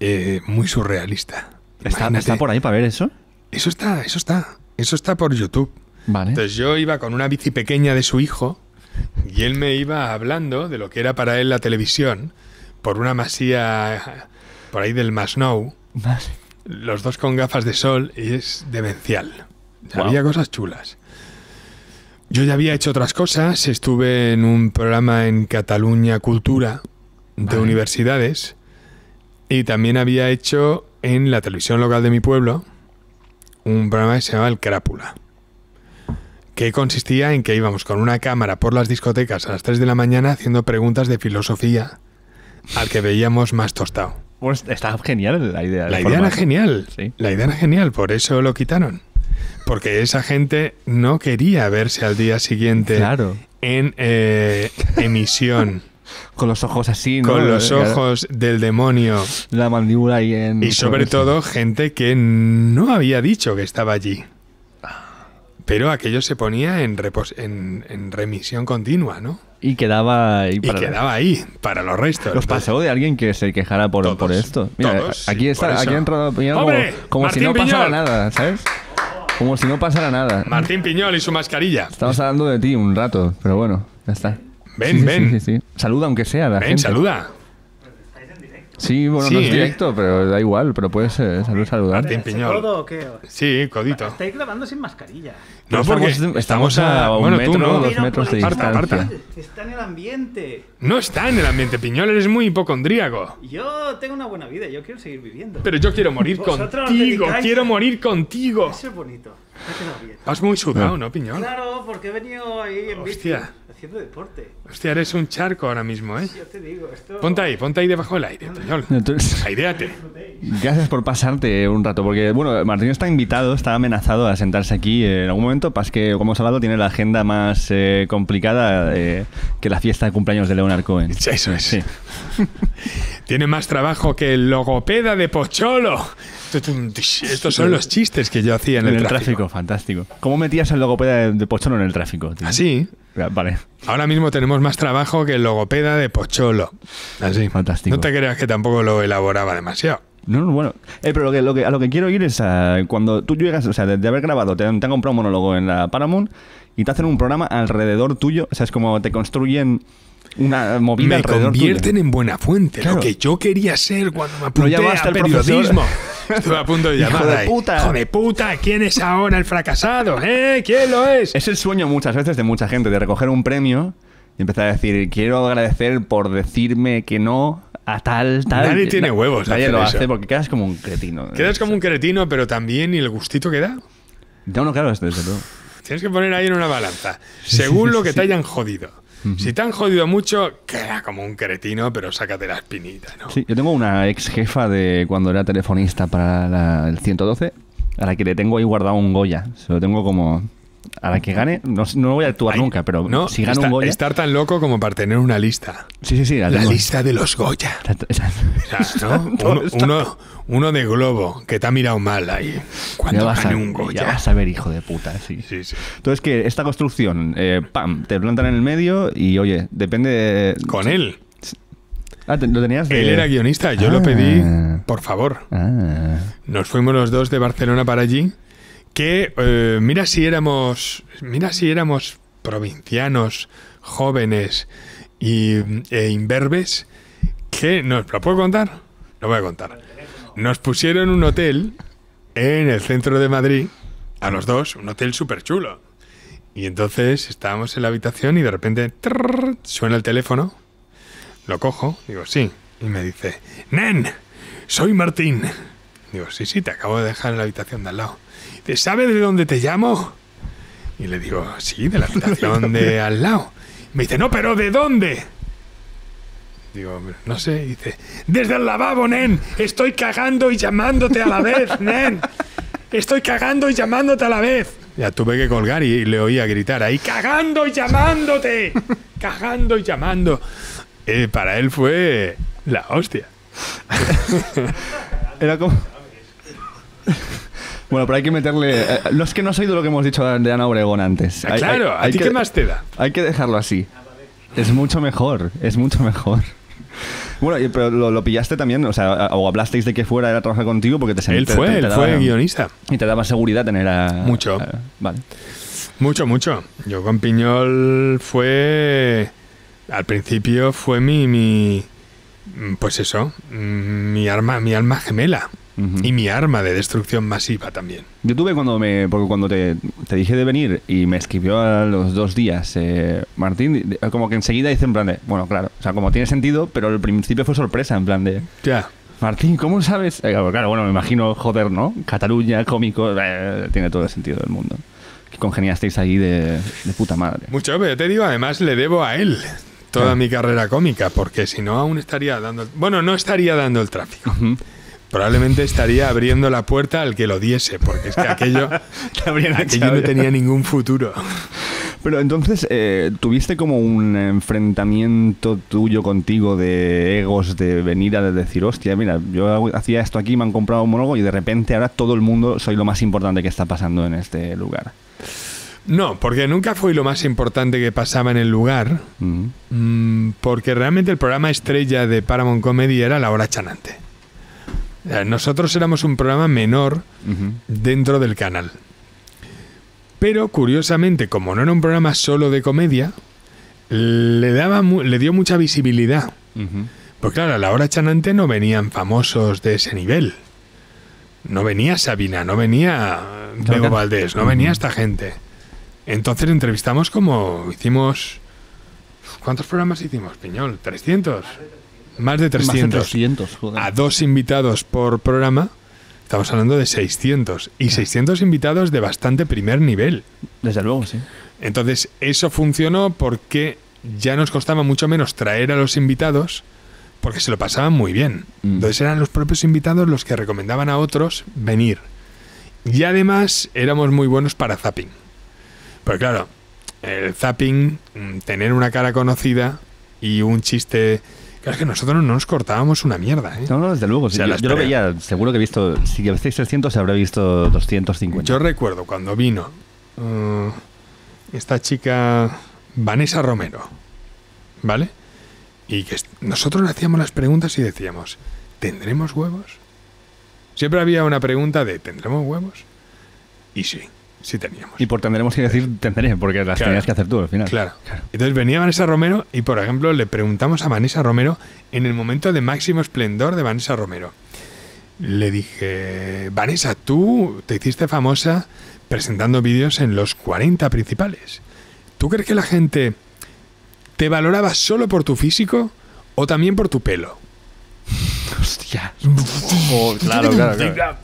eh, muy surrealista. Está, por ahí para ver eso? Eso está, eso está. Eso está por YouTube. Entonces yo iba con una bici pequeña de su hijo y él me iba hablando de lo que era para él la televisión por una masía por ahí del Masnou. Los dos con gafas de sol y es demencial. Había cosas chulas. Yo ya había hecho otras cosas, estuve en un programa en Cataluña Cultura de universidades y también había hecho en la televisión local de mi pueblo un programa que se llamaba El Crápula, que consistía en que íbamos con una cámara por las discotecas a las 3 de la mañana haciendo preguntas de filosofía al que veíamos más tostado. Pues está genial la idea. La idea era genial. La idea era genial, por eso lo quitaron. Porque esa gente no quería verse al día siguiente en eh, emisión. Con los ojos así, ¿no? Con los ojos del demonio. La mandíbula ahí en. Y sobre todo, gente que no había dicho que estaba allí. Pero aquello se ponía en, en, remisión continua, ¿no? Y quedaba ahí. Para y quedaba los... ahí, para los restos. Los pasó de alguien que se quejara por, por esto. Mira, aquí, está, aquí ha entrado como, como si no pasara nada, ¿sabes? Como si no pasara nada. Martín Piñol y su mascarilla. Estamos hablando de ti un rato, pero bueno, ya está. Ven, ven. Sí, Saluda aunque sea. La ven, saluda. Sí, bueno, no es ¿eh? directo, pero da igual, pero puedes saludar. ¿este ¿Codo Sí, codito. Estáis grabando sin mascarilla. No, porque estamos, a, un metro, dos metros de distancia. Parta, Está en el ambiente. No está en el ambiente, Piñol, eres muy hipocondríaco. Yo tengo una buena vida, yo quiero seguir viviendo. Pero yo quiero morir contigo, quiero morir contigo. Eso es bonito muy sudado, ah. ¿no, Piñón? Claro, porque he venido ahí en Hostia. haciendo deporte. Hostia, eres un charco ahora mismo, ¿eh? Yo te digo, esto... Ponte ahí, ponte ahí debajo del aire, Piñón. Entonces... Gracias por pasarte un rato, porque, bueno, Martín está invitado, está amenazado a sentarse aquí eh, en algún momento, pas que, como hemos hablado, tiene la agenda más eh, complicada eh, que la fiesta de cumpleaños de Leonard Cohen. Eso es. Sí. tiene más trabajo que el logopeda de Pocholo. Estos son los chistes que yo hacía en, en el, tráfico. Fantástico. ¿Cómo metías el logopeda de, Pocholo en el tráfico? Así. Ah, vale. Ahora mismo tenemos más trabajo que el logopeda de Pocholo. Así. Ah, fantástico. No te creas que tampoco lo elaboraba demasiado. No, bueno. Eh, pero lo que, a lo que quiero ir es cuando tú llegas, o sea, de, haber grabado, te, han comprado un monólogo en la Paramount y te hacen un programa alrededor tuyo. O sea, es como te construyen me convierten en buena fuente lo que yo quería ser cuando me apunté no periodismo a punto de llamar hijo de puta quién es ahora el fracasado eh quién lo es es el sueño muchas veces de mucha gente de recoger un premio y empezar a decir quiero agradecer por decirme que no a tal, tal. Nadie tiene huevos. Nadie lo hace porque quedas como un cretino. Quedas como un cretino, pero también y el gustito que da. No, claro, Tienes que poner ahí en una balanza. Según lo que te hayan jodido. Si te han jodido mucho, queda como un cretino, pero sácate la espinita, ¿no? Sí, yo tengo una ex jefa de cuando era telefonista para el 112, a la que le tengo ahí guardado un Goya. Se lo tengo como a la que gane, no, voy a actuar nunca, pero si gana un Goya... Estar tan loco como para tener una lista. Sí, sí, sí. La, lista de los Goya. Uno, de Globo, que te ha mirado mal ahí. Cuando gane un Goya. vas a ver, hijo de puta, sí. sí, Entonces, que esta construcción, eh, pam, te plantan en el medio y, oye, depende de... Con él. Ah, ¿lo tenías de... Él era guionista, yo lo pedí, ah. por favor. Ah. Nos fuimos los dos de Barcelona para allí que eh, mira si éramos, mira si éramos provincianos, jóvenes e imberbes, que nos lo puedo contar, lo voy a contar. Nos pusieron un hotel en el centro de Madrid, a los dos, un hotel súper chulo. Y entonces estábamos en la habitación y de repente suena el teléfono, lo cojo, digo sí, y me dice, Nen, soy Martín. Digo, sí, sí, te acabo de dejar en la habitación de al lado sabe de dónde te llamo? Y le digo, sí, de la habitación de al lado. Me dice, no, pero ¿de dónde? Digo, no sé. Y dice, desde el lavabo, nen. Estoy cagando y llamándote a la vez, nen. Estoy cagando y llamándote a la vez. Ya tuve que colgar y, le oía gritar ahí, cagando y llamándote. cagando y llamando. Eh, para él fue la hostia. Era como... Bueno, pero hay que meterle. No eh, es eh, que no has oído lo que hemos dicho de Ana Obregón antes. Ah, claro, hay, ¿a ti que, qué más te da? Hay que dejarlo así. Es mucho mejor, es mucho mejor. Bueno, pero lo, pillaste también, o sea, o hablasteis de que fuera a trabajar contigo porque te sentiste. Él fue, él fue guionista. Y te daba seguridad tener a. Mucho. vale. Mucho, mucho. Yo con Piñol fue. Al principio fue mi. mi pues eso, mi arma, mi alma gemela. Y mi arma de destrucción masiva también. Yo tuve cuando me. Porque cuando te, te dije de venir y me escribió a los dos días eh, Martín, como que enseguida hice en plan de. Bueno, claro. O sea, como tiene sentido, pero al principio fue sorpresa, en plan de. Ya. Martín, ¿cómo sabes? Eh, claro, bueno, me imagino, joder, ¿no? Cataluña, cómico, eh, tiene todo el sentido del mundo. Que congeniasteis ahí de, de puta madre. Mucho, pero te digo, además le debo a él toda ah. mi carrera cómica, porque si no, aún estaría dando. bueno, no estaría dando el tráfico probablemente estaría abriendo la puerta al que lo diese, porque es que aquello, yo no tenía ningún futuro. Pero entonces, eh, ¿tuviste como un enfrentamiento tuyo contigo de egos, de venir a decir, hostia, mira, yo hacía esto aquí, me han comprado un monólogo y de repente ahora todo el mundo soy lo más importante que está pasando en este lugar? No, porque nunca fui lo más importante que pasaba en el lugar, mm, porque realmente el programa estrella de Paramount Comedy era La Hora Chanante. Eh, nosotros éramos un programa menor dentro del canal. Pero curiosamente, como no era un programa solo de comedia, le, daba le dio mucha visibilidad. porque claro, a la hora chanante no venían famosos de ese nivel. No venía Sabina, no venía Diego Valdés, no venía esta gente. Entonces entrevistamos como hicimos... ¿Cuántos programas hicimos, Piñol? ¿300? Más de 300. A dos invitados por programa. Estamos hablando de 600. Y 600 invitados de bastante primer nivel. Desde luego, sí. Entonces, eso funcionó porque ya nos costaba mucho menos traer a los invitados porque se lo pasaban muy bien. Mm. Entonces eran los propios invitados los que recomendaban a otros venir. Y además éramos muy buenos para zapping. Pero claro, el zapping, mm, tener una cara conocida y un chiste Claro, es que nosotros no nos cortábamos una mierda, ¿eh? No, no, desde luego. yo, lo veía, seguro que he visto, si 600 300 habrá visto 250. Yo recuerdo cuando vino uh, esta chica Vanessa Romero, ¿vale? Y que nosotros le hacíamos las preguntas y decíamos, ¿tendremos huevos? Siempre había una pregunta de, ¿tendremos huevos? Y sí. Sí teníamos. Y por tendremos que decir tendré, porque las tenías que hacer tú al final. Claro. claro. Entonces venía Vanessa Romero y, por ejemplo, le preguntamos a Vanessa Romero en el momento de máximo esplendor de Vanessa Romero. Le dije, Vanessa, tú te hiciste famosa presentando vídeos en los 40 principales. ¿Tú crees que la gente te valoraba solo por tu físico o también por tu pelo? Hostia. Oh, claro, claro.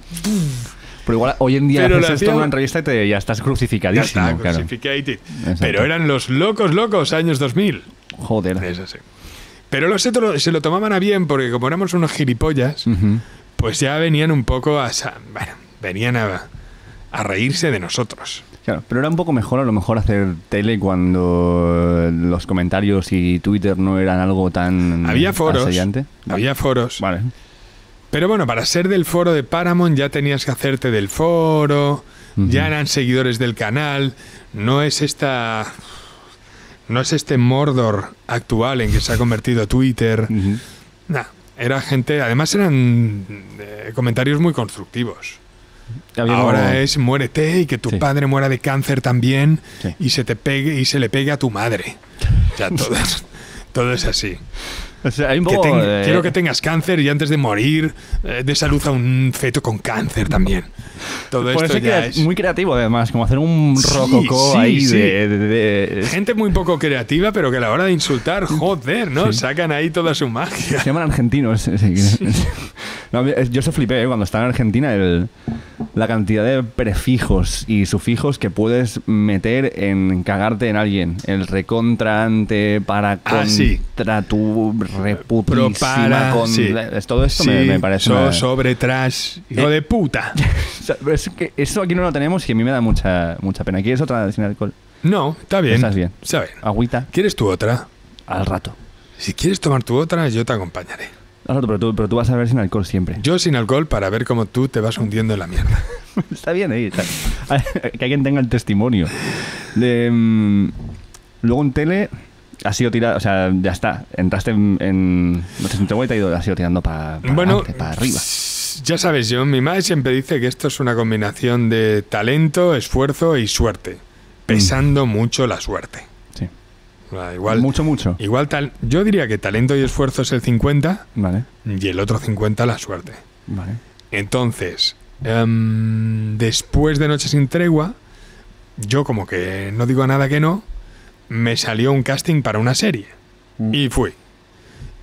Pero igual hoy en día haces esto en una entrevista y ya estás crucificadísimo. Ya está, claro. Pero eran los locos, locos, años 2000. Joder. Eso sí. Pero los otros se lo tomaban a bien porque como éramos unos gilipollas, pues ya venían un poco a... Bueno, venían a, a reírse de nosotros. Claro, pero era un poco mejor a lo mejor hacer tele cuando los comentarios y Twitter no eran algo tan... Había foros. Había foros. Vale. Pero bueno, para ser del foro de Paramount ya tenías que hacerte del foro, ya eran seguidores del canal, no es esta... No es este Mordor actual en que se ha convertido Twitter. era gente, además eran eh, comentarios muy constructivos. Ahora es muérete y que tu padre muera de cáncer también y se te pegue y se le pegue a tu madre. Ya todo es así. O sea, Quiero que tengas cáncer y antes de morir eh, de salud a un feto con cáncer también. Todo Por eso es que es muy creativo además, como hacer un rococó ahí De, Gente muy poco creativa, pero que a la hora de insultar, joder, ¿no? Sacan ahí toda su magia. Se llaman argentinos. yo se flipé ¿eh? cuando estaba en Argentina el la cantidad de prefijos y sufijos que puedes meter en cagarte en alguien. El recontrante, para ah, contra tu reputísima para, con... Todo esto me, parece... no sobre, tras, lo eh. de puta. que eso aquí no lo tenemos y a mí me da mucha, mucha pena. ¿Quieres otra sin alcohol? No, está bien. bien. Está bien. Agüita. ¿Quieres tu otra? Al rato. Si quieres tomar tu otra, yo te acompañaré pero tú, vas a ver sin alcohol siempre. Yo sin alcohol para ver cómo tú te vas hundiendo en la mierda. está bien eh, ahí. que alguien tenga el testimonio. Mm, luego en tele ha sido tirado, o sea, ya está. Entraste en. no te y te ha ido, tirando para bueno, arriba. Ya sabes, yo, mi madre siempre dice que esto es una combinación de talento, esfuerzo y suerte. Mm. Pesando mucho la suerte. Ah, mucho, mucho. Igual tal. Yo diría que talento y esfuerzo es el 50. Y el otro 50 la suerte. Entonces, em, después de Noche sin Tregua, yo como que no digo nada que no, me salió un casting para una serie. Mm. Y fui.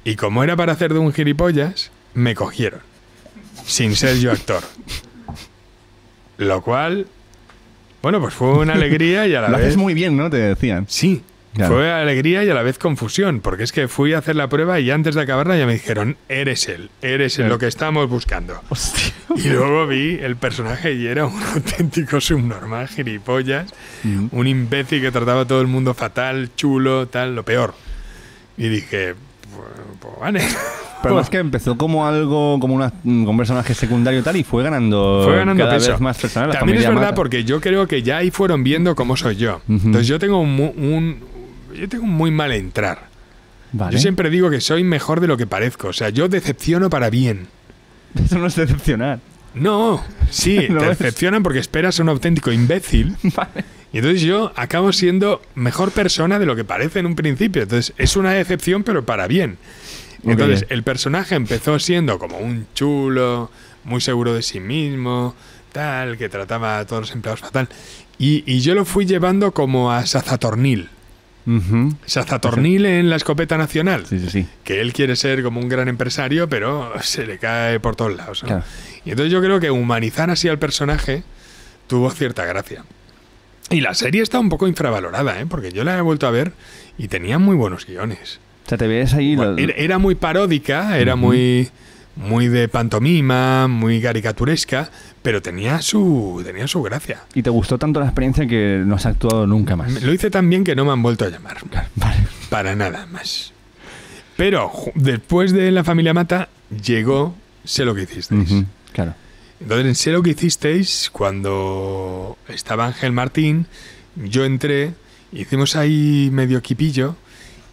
Y como era para hacer de un gilipollas, me cogieron. Sin ser yo actor. Lo cual, bueno, pues fue una alegría y a la Lo haces muy bien, ¿no? Te decían. Sí. Fue alegría y a la vez confusión, porque es que fui a hacer la prueba y antes de acabarla ya me dijeron, eres él, eres lo que estamos buscando. Hostia. Y luego vi el personaje y era un auténtico subnormal, gilipollas, un imbécil que trataba a todo el mundo fatal, chulo, tal, lo peor. Y dije, pues vale. Pero es que empezó como algo, como, un personaje secundario y tal, y fue ganando, fue ganando cada vez más personal. También es verdad, porque yo creo que ya ahí fueron viendo cómo soy yo. Entonces yo tengo un yo tengo muy mal entrar. Yo siempre digo que soy mejor de lo que parezco. O sea, yo decepciono para bien. Eso no es decepcionar. No, sí, te decepcionan porque esperas a un auténtico imbécil. Y entonces yo acabo siendo mejor persona de lo que parece en un principio. Entonces es una decepción, pero para bien. Entonces el personaje empezó siendo como un chulo, muy seguro de sí mismo, tal, que trataba a todos los empleados fatal. Y, y yo lo fui llevando como a Sazatornil se en la escopeta nacional. Sí, Que él quiere ser como un gran empresario, pero se le cae por todos lados. Y entonces yo creo que humanizar así al personaje tuvo cierta gracia. Y la serie está un poco infravalorada, ¿eh? porque yo la he vuelto a ver y tenía muy buenos guiones. O sea, te ves ahí. era, muy paródica, era muy muy de pantomima, muy caricaturesca, pero tenía su, tenía su gracia. Y te gustó tanto la experiencia que no has actuado nunca más. Lo hice tan bien que no me han vuelto a llamar. Para nada más. Pero después de La familia Mata llegó Sé lo que hicisteis. claro. Entonces, en Sé lo que hicisteis, cuando estaba Ángel Martín, yo entré, hicimos ahí medio equipillo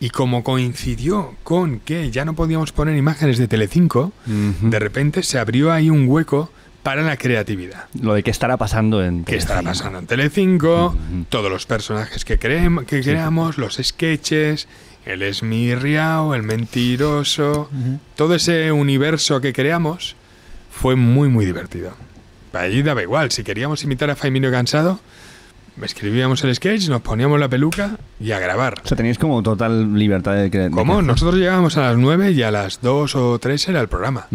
y como coincidió con que ya no podíamos poner imágenes de Telecinco, 5 de repente se abrió ahí un hueco para la creatividad. Lo de qué estará pasando en ¿Qué estará pasando en Telecinco? 5 Todos los personajes que, creemos, creamos, los sketches, el esmirriao, el mentiroso, todo ese universo que creamos fue muy muy divertido. Allí daba igual, si queríamos imitar a Faimino Cansado, escribíamos el sketch, nos poníamos la peluca y a grabar. O sea, tenéis como total libertad de creer. ¿Cómo? Nosotros llegábamos a las 9 y a las 2 o 3 era el programa.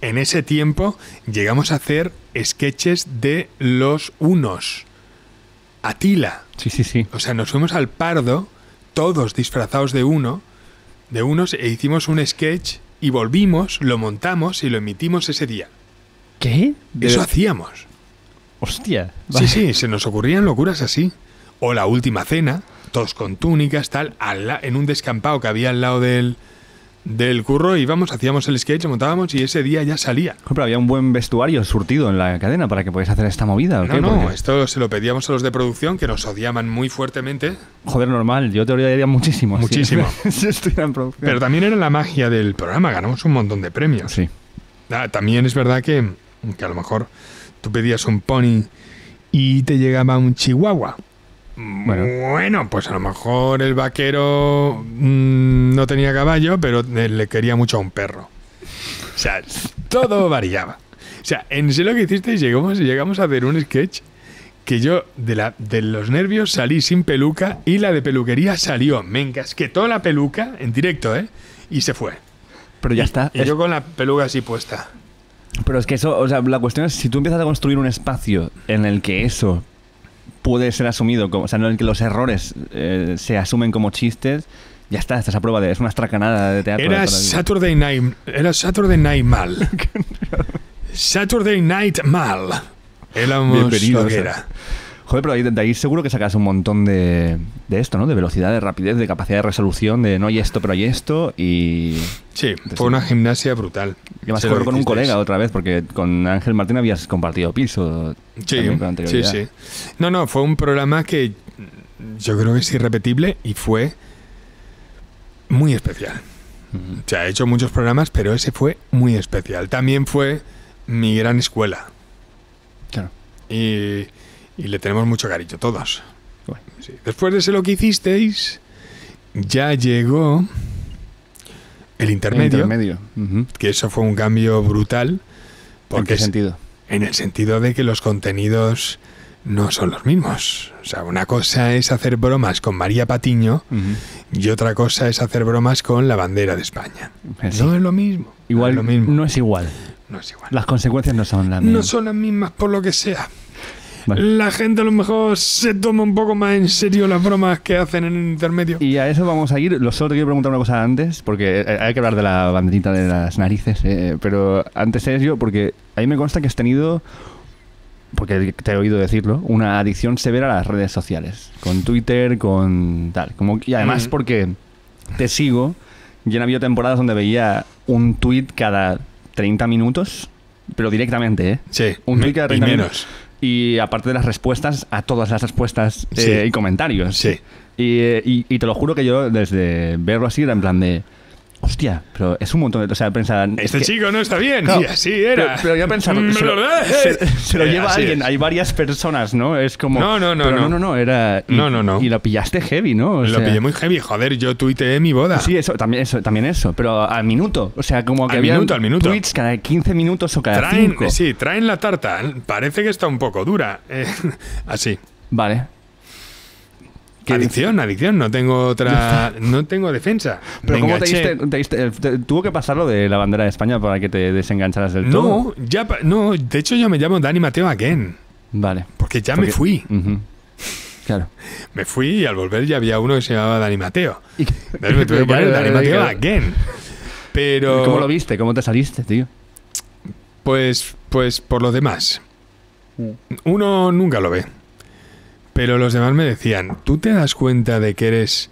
En ese tiempo llegamos a hacer sketches de los unos. Atila. Sí, sí, sí. O sea, nos fuimos al pardo, todos disfrazados de uno, de unos, e hicimos un sketch y volvimos, lo montamos y lo emitimos ese día. ¿Qué? Eso hacíamos. Hostia. Sí, sí, se nos ocurrían locuras así. O la última cena, todos con túnicas, tal, en un descampado que había al lado del, del curro, íbamos, hacíamos el sketch, montábamos y ese día ya salía. Pero había un buen vestuario surtido en la cadena para que podáis hacer esta movida. ¿o no, no, esto se lo pedíamos a los de producción que nos odiaban muy fuertemente. Joder, normal, yo te odiaría muchísimo. Muchísimo. Si en producción. Pero también era la magia del programa, ganamos un montón de premios. Sí. Ah, también es verdad que, que a lo mejor Tú pedías un pony y te llegaba un chihuahua. Bueno. pues a lo mejor el vaquero mm, no tenía caballo, pero le quería mucho a un perro. O sea, todo variaba. O sea, en sé lo que hiciste, llegamos, llegamos a hacer un sketch que yo de, la, de los nervios salí sin peluca y la de peluquería salió. que toda la peluca en directo, ¿eh? Y se fue. Pero ya está. Y yo con la peluca así puesta. Pero es que eso, o sea, la cuestión es si tú empiezas a construir un espacio en el que eso puede ser asumido, como, o sea, en el que los errores eh, se asumen como chistes, ya está, estás a prueba de. Es una estracanada de teatro. Era Saturday Night. Era Saturday Night Mal. Saturday Night Mal. Era Joder, pero ahí, de ahí seguro que sacas un montón de, de, esto, ¿no? De velocidad, de rapidez, de capacidad de resolución, de no hay esto, pero hay esto y... Sí, fue una gimnasia brutal. Que vas a correr con un colega otra vez, porque con Ángel Martín habías compartido piso. Sí, sí, sí. No, no, fue un programa que yo creo que es irrepetible y fue muy especial. O sea, he hecho muchos programas, pero ese fue muy especial. También fue mi gran escuela. Claro. Y y le tenemos mucho cariño todos. Después de lo que hicisteis, ya llegó el intermedio. El Que eso fue un cambio brutal. ¿En qué sentido? en el sentido de que los contenidos no son los mismos. O sea, una cosa es hacer bromas con María Patiño y otra cosa es hacer bromas con la bandera de España. Eh, no es lo mismo. Igual no es igual. No es igual. Las consecuencias no son las mismas. No son las mismas por lo que sea. La gente a lo mejor se toma un poco más en serio las bromas que hacen en el intermedio. Y a eso vamos a ir. Lo solo te quiero preguntar una cosa antes, porque eh, eh, hay que hablar de la banderita de las narices. Eh, pero antes es yo, porque a mí me consta que has tenido porque te he oído decirlo, una adicción severa a las redes sociales, con Twitter, con tal. Como, y además mm. porque te sigo, ya no había temporadas donde veía un tweet cada 30 minutos, pero directamente, ¿eh? Sí, un tweet cada 30 minutos y aparte de las respuestas, a todas las respuestas eh, y comentarios. Sí. Eh, y, y, te lo juro que yo desde verlo así era en plan de... Hostia, pero es un montón de. O sea, pensar. Este chico no está bien. y así era. Pero, ya yo pensaba. Mm, se, lo, eh, lleva alguien. Hay varias personas, ¿no? Es como. No, no, no. no, no, no. Era. no, no, no. Y lo pillaste heavy, ¿no? lo pillé muy heavy. Joder, yo tuiteé mi boda. Sí, eso también, eso, también eso. Pero al minuto. O sea, como que al había. Minuto, al minuto. Tweets cada 15 minutos o cada traen, cinco. Sí, traen la tarta. Parece que está un poco dura. Eh, así. Vale adicción, adicción. No tengo otra. No tengo defensa. Pero, ¿cómo te diste, eh, ¿Tuvo que pasarlo de la bandera de España para que te desengancharas del todo? No, ya, no de hecho, yo me llamo Dani Mateo again Vale. Porque ya me fui. Claro. Me fui y al volver ya había uno que se llamaba Dani Mateo. Dani Mateo again. Pero. ¿Cómo lo viste? ¿Cómo te saliste, tío? Pues, pues por lo demás. Mm. Uno nunca lo ve. Pero los demás me decían, ¿tú te das cuenta de que eres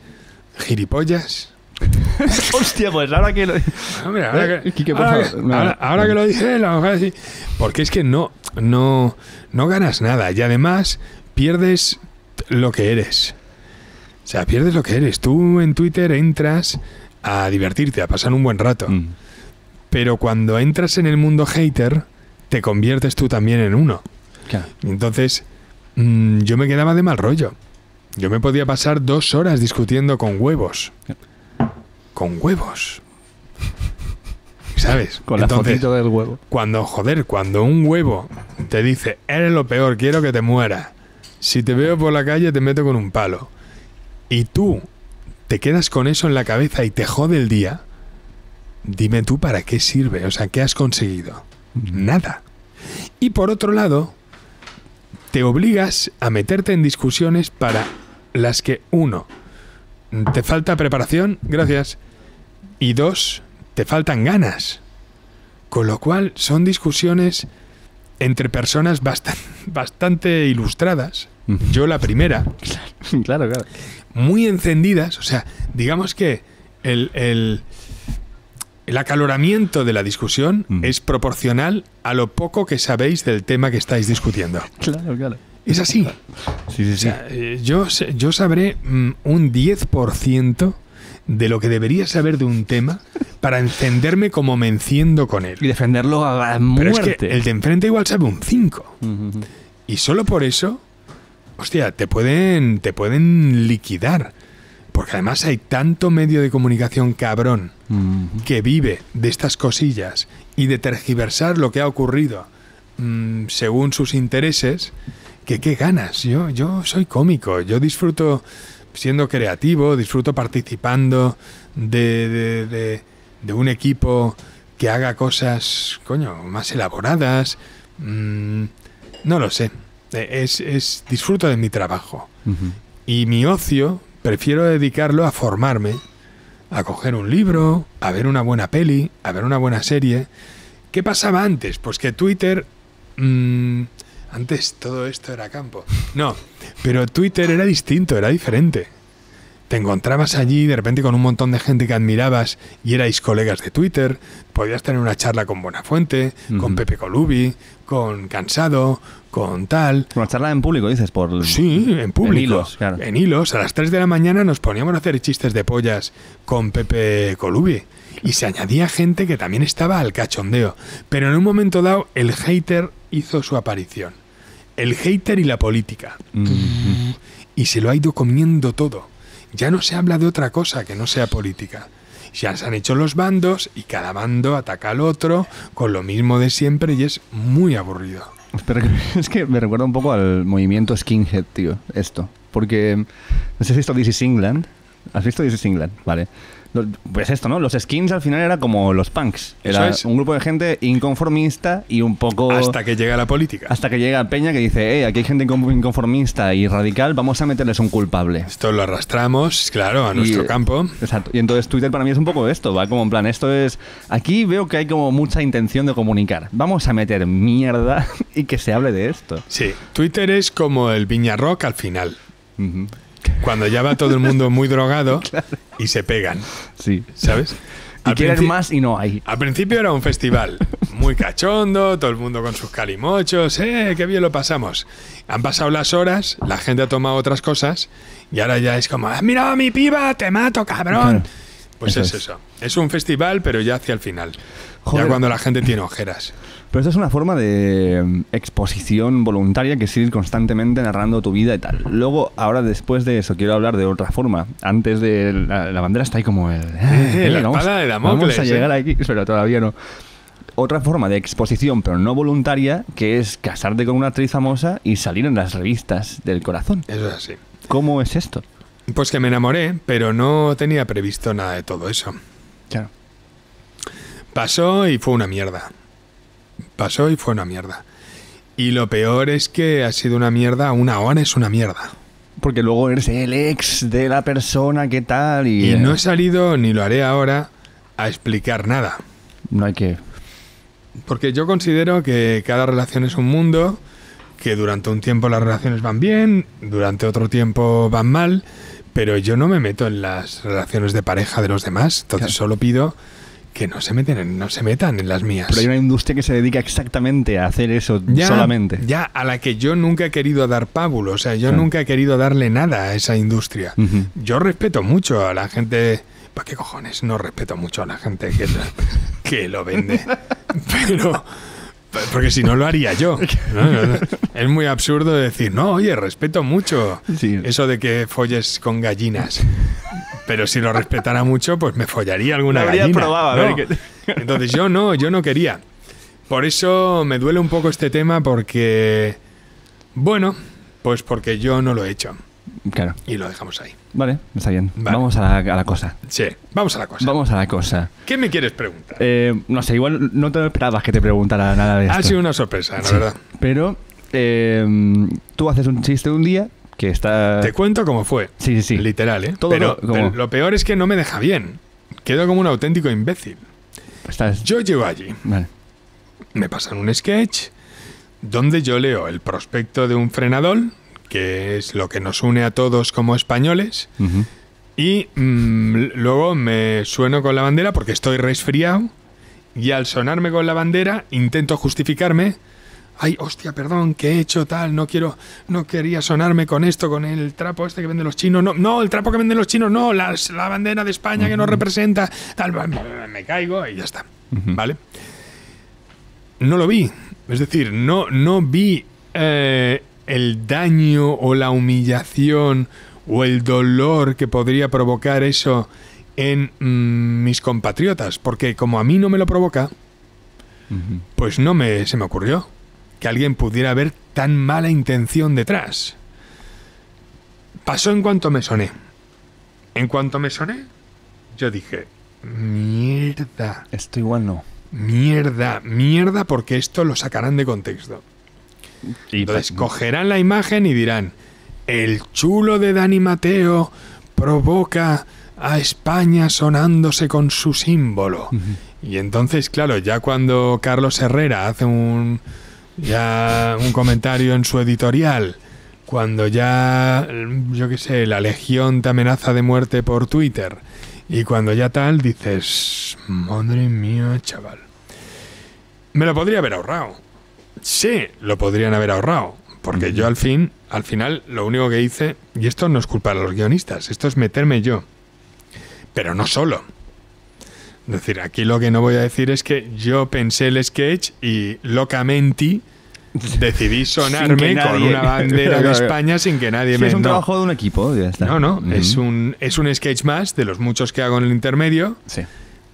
gilipollas? Hostia, pues ahora que lo ahora, que, lo dije, así. Porque es que no, no, no ganas nada y además pierdes lo que eres. O sea, pierdes lo que eres. Tú en Twitter entras a divertirte, a pasar un buen rato. Mm. Pero cuando entras en el mundo hater, te conviertes tú también en uno. Claro. Entonces, Mm, yo me quedaba de mal rollo. Yo me podía pasar dos horas discutiendo con huevos. Con huevos. ¿Sabes? Con la del huevo. Cuando, joder, cuando un huevo te dice, eres lo peor, quiero que te muera. Si te veo por la calle, te meto con un palo. Y tú te quedas con eso en la cabeza y te jode el día. Dime tú para qué sirve, o sea, ¿qué has conseguido? Nada. Y por otro lado, te obligas a meterte en discusiones para las que, uno, te falta preparación, gracias, y dos, te faltan ganas. Con lo cual son discusiones entre personas bastante, bastante ilustradas. Yo la primera. claro, claro. Muy encendidas, o sea, digamos que el, el acaloramiento de la discusión es proporcional a lo poco que sabéis del tema que estáis discutiendo. Claro, claro. Es así. Sí, sí, eh, yo, yo sabré mm, un 10% de lo que debería saber de un tema para encenderme como me enciendo con él. Y defenderlo a muerte. el de enfrente igual sabe un 5. Y solo por eso, hostia, te pueden, te pueden liquidar. Porque además hay tanto medio de comunicación cabrón que vive de estas cosillas y de tergiversar lo que ha ocurrido mm, según sus intereses, que qué ganas. Yo, yo soy cómico, yo disfruto siendo creativo, disfruto participando de, de, un equipo que haga cosas, más elaboradas. Mm, no lo sé. E, es, disfruto de mi trabajo. Y mi ocio prefiero dedicarlo a formarme, a coger un libro, a ver una buena peli, a ver una buena serie. ¿Qué pasaba antes? Pues que Twitter... Mm, antes todo esto era campo. No, pero Twitter era distinto, era diferente. Te encontrabas allí de repente con un montón de gente que admirabas y erais colegas de Twitter, podías tener una charla con Buenafuente, con Pepe Colubi, con Cansado, con tal. Una charla en público, dices, por... Sí, en público. En hilos, a las 3 de la mañana nos poníamos a hacer chistes de pollas con Pepe Colubi y se añadía gente que también estaba al cachondeo. Pero en un momento dado el hater hizo su aparición. El hater y la política. Y se lo ha ido comiendo todo ya no se habla de otra cosa que no sea política. Ya se han hecho los bandos y cada bando ataca al otro con lo mismo de siempre y es muy aburrido. Pero es que me recuerda un poco al movimiento skinhead, tío, esto. Porque, no sé si has visto This is England. ¿Has visto This England? Vale. Pues esto, ¿no? Los skins al final era como los punks. Era un grupo de gente inconformista y un poco. Hasta que llega la política. Hasta que llega Peña que dice, eh, aquí hay gente inconformista y radical, vamos a meterles un culpable. Esto lo arrastramos, claro, a nuestro campo. Exacto. Y entonces Twitter para mí es un poco esto, ¿va? Como en plan, esto es. Aquí veo que hay como mucha intención de comunicar. Vamos a meter mierda y que se hable de esto. Sí. Twitter es como el Viñarrock al final. Cuando ya va todo el mundo muy drogado y se pegan. Sí. ¿Sabes? Y quieren más y no hay. Al principio era un festival muy cachondo, todo el mundo con sus calimochos, ¡eh! ¡Qué bien lo pasamos! Han pasado las horas, la gente ha tomado otras cosas y ahora ya es como, ah, mira mi piba! ¡Te mato, cabrón! Pues es, eso. Es un festival, pero ya hacia el final. Ya cuando la gente tiene ojeras. Pero esto es una forma de mm, exposición voluntaria que es ir constantemente narrando tu vida y tal. Luego, ahora después de eso, quiero hablar de otra forma. Antes de la, bandera está ahí como el... Eh, vamos, de la a ¿eh? llegar aquí, pero todavía no otra forma de exposición, pero no voluntaria, que es casarte con una actriz famosa y salir en las revistas del corazón. Eso es así. ¿Cómo es esto? Pues que me enamoré, pero no tenía previsto nada de todo eso. Claro. Pasó y fue una mierda pasó y fue una mierda. Y lo peor es que ha sido una mierda, una hora es una mierda. Porque luego eres el ex de la persona, ¿qué tal? Y, no he eh, salido, ni lo haré ahora, a explicar nada. No hay que. Porque yo considero que cada relación es un mundo, que durante un tiempo las relaciones van bien, durante otro tiempo van mal, pero yo no me meto en las relaciones de pareja de los demás. Entonces solo pido que no se meten en, no se metan en las mías. Pero hay una industria que se dedica exactamente a hacer eso solamente. Ya, a la que yo nunca he querido dar pábulo, o sea, yo nunca he querido darle nada a esa industria. Yo respeto mucho a la gente, ¿para qué cojones? No respeto mucho a la gente que lo vende. Pero porque si no lo haría yo. Es muy absurdo decir, no, oye, respeto mucho eso de que folles con gallinas. Pero si lo respetara mucho, pues me follaría alguna Entonces yo no, yo no quería. Por eso me duele un poco este tema porque, bueno, pues porque yo no lo he hecho. Y lo dejamos ahí. Vale, está bien. Vamos a la, cosa. Sí, vamos a la cosa. Vamos a la cosa. ¿Qué me quieres preguntar? Eh, no sé, igual no te esperabas que te preguntara nada de esto. Ha sido una sorpresa, la verdad. Pero em, tú haces un chiste un día que está... Te cuento cómo fue. Sí, sí, sí. Literal, ¿eh? Todo pero, lo peor es que no me deja bien. Quedo como un auténtico imbécil. Yo llego allí. Me pasan un sketch donde yo leo el prospecto de un frenador que es lo que nos une a todos como españoles. Y mm, luego me sueno con la bandera porque estoy resfriado. Y al sonarme con la bandera, intento justificarme. Ay, hostia, perdón, que he hecho tal, no quiero, no quería sonarme con esto, con el trapo este que venden los chinos. No, no, el trapo que venden los chinos, no, la bandera de España que nos representa, tal, me caigo y ya está. ¿Vale? No lo vi. Es decir, no, no vi eh, el daño o la humillación o el dolor que podría provocar eso en mm, mis compatriotas, porque como a mí no me lo provoca, pues no me, se me ocurrió que alguien pudiera ver tan mala intención detrás. Pasó en cuanto me soné. En cuanto me soné, yo dije, mierda. Estoy igual no. Mierda, mierda, porque esto lo sacarán de contexto. Y Entonces cogerán la imagen y dirán, el chulo de Dani Mateo provoca a España sonándose con su símbolo. Y entonces, claro, ya cuando Carlos Herrera hace un, ya un comentario en su editorial, cuando ya, yo qué sé, la Legión te amenaza de muerte por Twitter, y cuando ya tal, dices, madre mía, chaval. Me lo podría haber ahorrado. Sí, lo podrían haber ahorrado. Porque yo al fin, al final, lo único que hice, y esto no es culpa de los guionistas, esto es meterme yo. Pero no solo. Es decir, aquí lo que no voy a decir es que yo pensé el sketch y locamente decidí sonarme con una bandera de España sin que nadie me... Es un trabajo de un equipo, No, no, es, un, es un sketch más de los muchos que hago en el intermedio. Sí.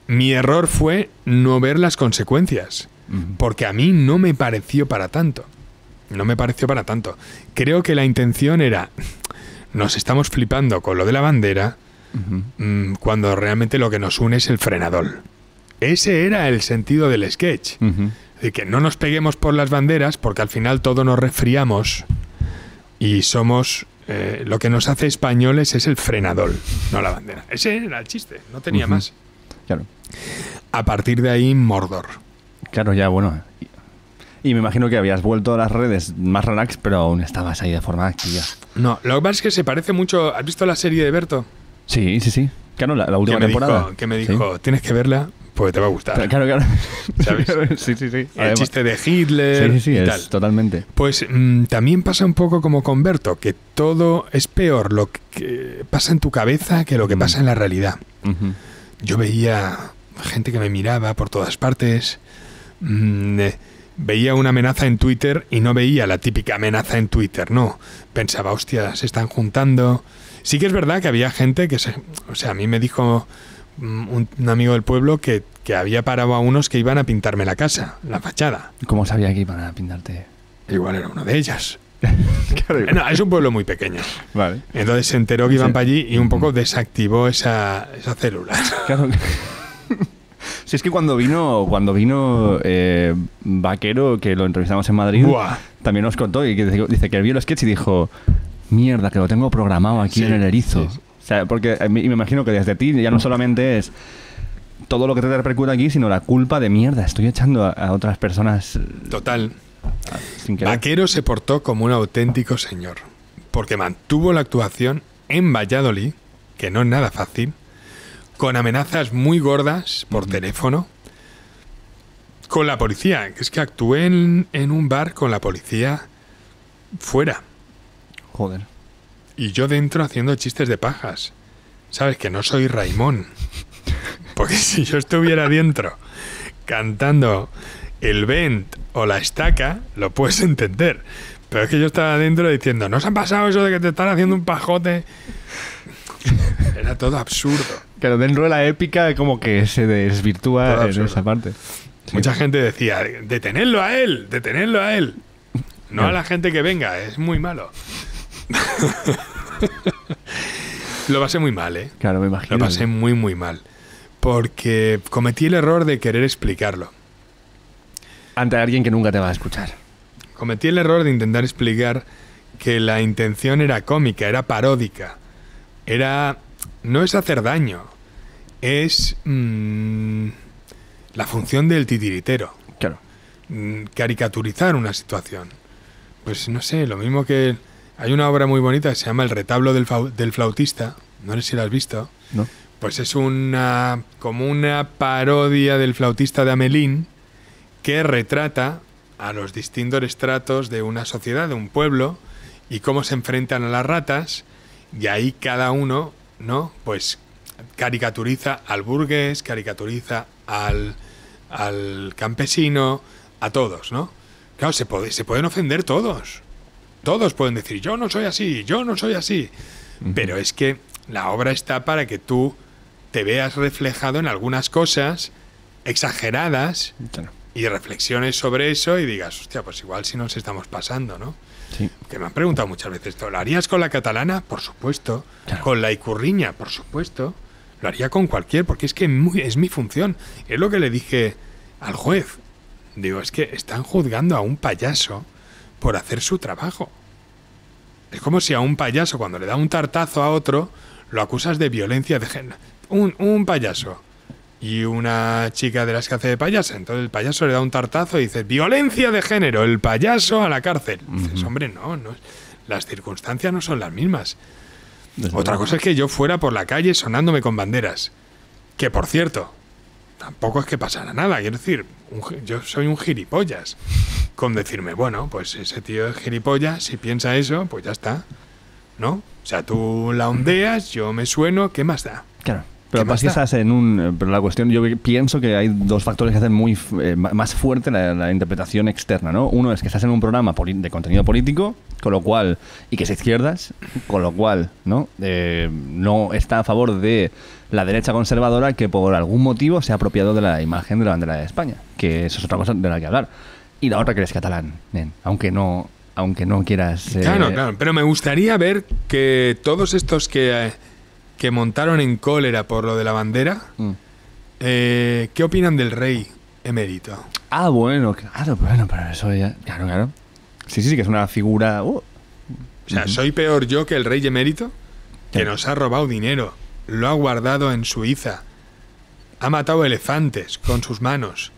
Mi error fue no ver las consecuencias porque a mí no me pareció para tanto. No me pareció para tanto. Creo que la intención era, nos estamos flipando con lo de la bandera, mm, cuando realmente lo que nos une es el frenador. Ese era el sentido del sketch. De que no nos peguemos por las banderas, porque al final todo nos resfriamos y somos eh, lo que nos hace españoles es el frenador, no la bandera. Ese era el chiste, no tenía más. A partir de ahí, Mordor. Claro, ya, bueno. Y me imagino que habías vuelto a las redes más relax, pero aún estabas ahí de forma activa. No, lo que pasa es que se parece mucho. ¿Has visto la serie de Berto? Sí, sí, sí. Claro, la, última temporada. que me dijo, tienes que verla porque te va a gustar. claro, claro. ¿Sabes? sí, sí, sí. El chiste de Hitler. Sí, sí, sí totalmente. Pues mm, también pasa un poco como con Berto, que todo es peor lo que pasa en tu cabeza que lo que mm. pasa en la realidad. Yo veía gente que me miraba por todas partes Mm, eh, veía una amenaza en Twitter y no veía la típica amenaza en Twitter, no. Pensaba, hostia, se están juntando. Sí que es verdad que había gente que se... O sea, a mí me dijo mm, un, amigo del pueblo que, que, había parado a unos que iban a pintarme la casa, la fachada. ¿Cómo sabía que iban a pintarte? Igual era uno de ellas. es un pueblo muy pequeño. Vale. Entonces se enteró que iban para allí y un poco mm. desactivó esa, esa célula. Claro. Si es que cuando vino, cuando vino eh, Vaquero, que lo entrevistamos en Madrid, también nos contó y dice, que vio el sketch y dijo, mierda, que lo tengo programado aquí en el erizo. porque eh, y me imagino que desde ti ya no solamente es todo lo que te repercute aquí, sino la culpa de mierda. Estoy echando a, otras personas. Eh, Total. Vaquero se portó como un auténtico señor, porque mantuvo la actuación en Valladolid, que no es nada fácil, con amenazas muy gordas por teléfono con la policía. Es que actué en, un bar con la policía fuera. Joder. Y yo dentro haciendo chistes de pajas. Sabes que no soy Raimón. Porque si yo estuviera dentro cantando el vent o la estaca, lo puedes entender. Pero es que yo estaba dentro diciendo, ¿no se han pasado eso de que te están haciendo un pajote? Era todo absurdo. Que dentro de la épica como que se desvirtúa en esa parte. Mucha gente decía, detenerlo a él, detenerlo a él. No a la gente que venga, es muy malo. Lo pasé muy mal, ¿eh? Claro, me imagino. Lo pasé muy, muy mal. Porque cometí el error de querer explicarlo. Ante alguien que nunca te va a escuchar. Cometí el error de intentar explicar que la intención era cómica, era paródica era. No es hacer daño, es. Mm, la función del titiritero. Claro. Mm, caricaturizar una situación. Pues no sé, lo mismo que. Hay una obra muy bonita que se llama El retablo del, flautista. No sé si la has visto. Pues es una. como una parodia del flautista de Amelín que retrata a los distintos estratos de una sociedad, de un pueblo, y cómo se enfrentan a las ratas y ahí cada uno, ¿no? Pues caricaturiza al burgués, caricaturiza al, al campesino, a todos, ¿no? Claro, se, puede, se pueden ofender todos. Todos pueden decir, yo no soy así, yo no soy así. Pero es que la obra está para que tú te veas reflejado en algunas cosas exageradas y reflexiones sobre eso y digas, hostia, pues igual si nos estamos pasando, ¿no? Que me han preguntado muchas veces, ¿lo harías con la catalana? Por supuesto. Con la icurriña, por supuesto. Lo haría con cualquier, porque es que es mi función. Es lo que le dije al juez. Digo, es que están juzgando a un payaso por hacer su trabajo. Es como si a un payaso, cuando le da un tartazo a otro, lo acusas de violencia de género. Un, un payaso y una chica de las que hace de payasa. Entonces el payaso le da un tartazo y dice, violencia de género, el payaso a la cárcel. Dices, hombre, no, no, las circunstancias no son las mismas. Otra cosa es que yo fuera por la calle sonándome con banderas. Que por cierto, tampoco es que pasara nada. Quiero decir, yo soy un gilipollas. Con decirme, bueno, pues ese tío es gilipollas, si piensa eso, pues ya está. ¿No? O sea, tú la ondeas, yo me sueno, ¿qué más da? Claro. Pero pasa en un. Eh, pero la cuestión, yo pienso que hay dos factores que hacen muy eh, más fuerte la, interpretación externa, ¿no? Uno es que estás en un programa de contenido político, con lo cual. y que es izquierdas, con lo cual, ¿no? Eh, no está a favor de la derecha conservadora que por algún motivo se ha apropiado de la imagen de la bandera de España, que eso es otra cosa de la que hablar. Y la otra que eres catalán, aunque no. Aunque no quieras. claro, claro. Pero me gustaría ver que todos estos que que montaron en cólera por lo de la bandera, mm. eh, ¿qué opinan del rey emérito? Ah, bueno, claro, bueno, pero eso ya. Claro, claro. Sí, sí, sí, que es una figura. Uh. O sea, soy peor yo que el rey emérito, que nos ha robado dinero, lo ha guardado en Suiza, ha matado elefantes con sus manos.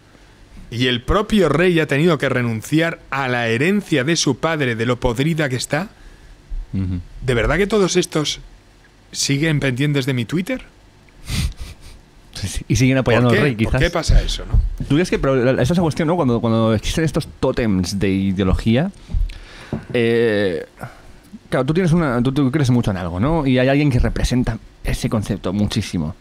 Y el propio rey ha tenido que renunciar a la herencia de su padre, de lo podrida que está. ¿De verdad que todos estos siguen pendientes de mi Twitter. y siguen apoyando al rey, quizás. qué pasa eso, no? Tú dices que, esa es la cuestión, ¿no? Cuando, cuando existen estos tótems de ideología, eh, claro, tú tienes crees mucho en algo, ¿no? Y hay alguien que representa ese concepto muchísimo.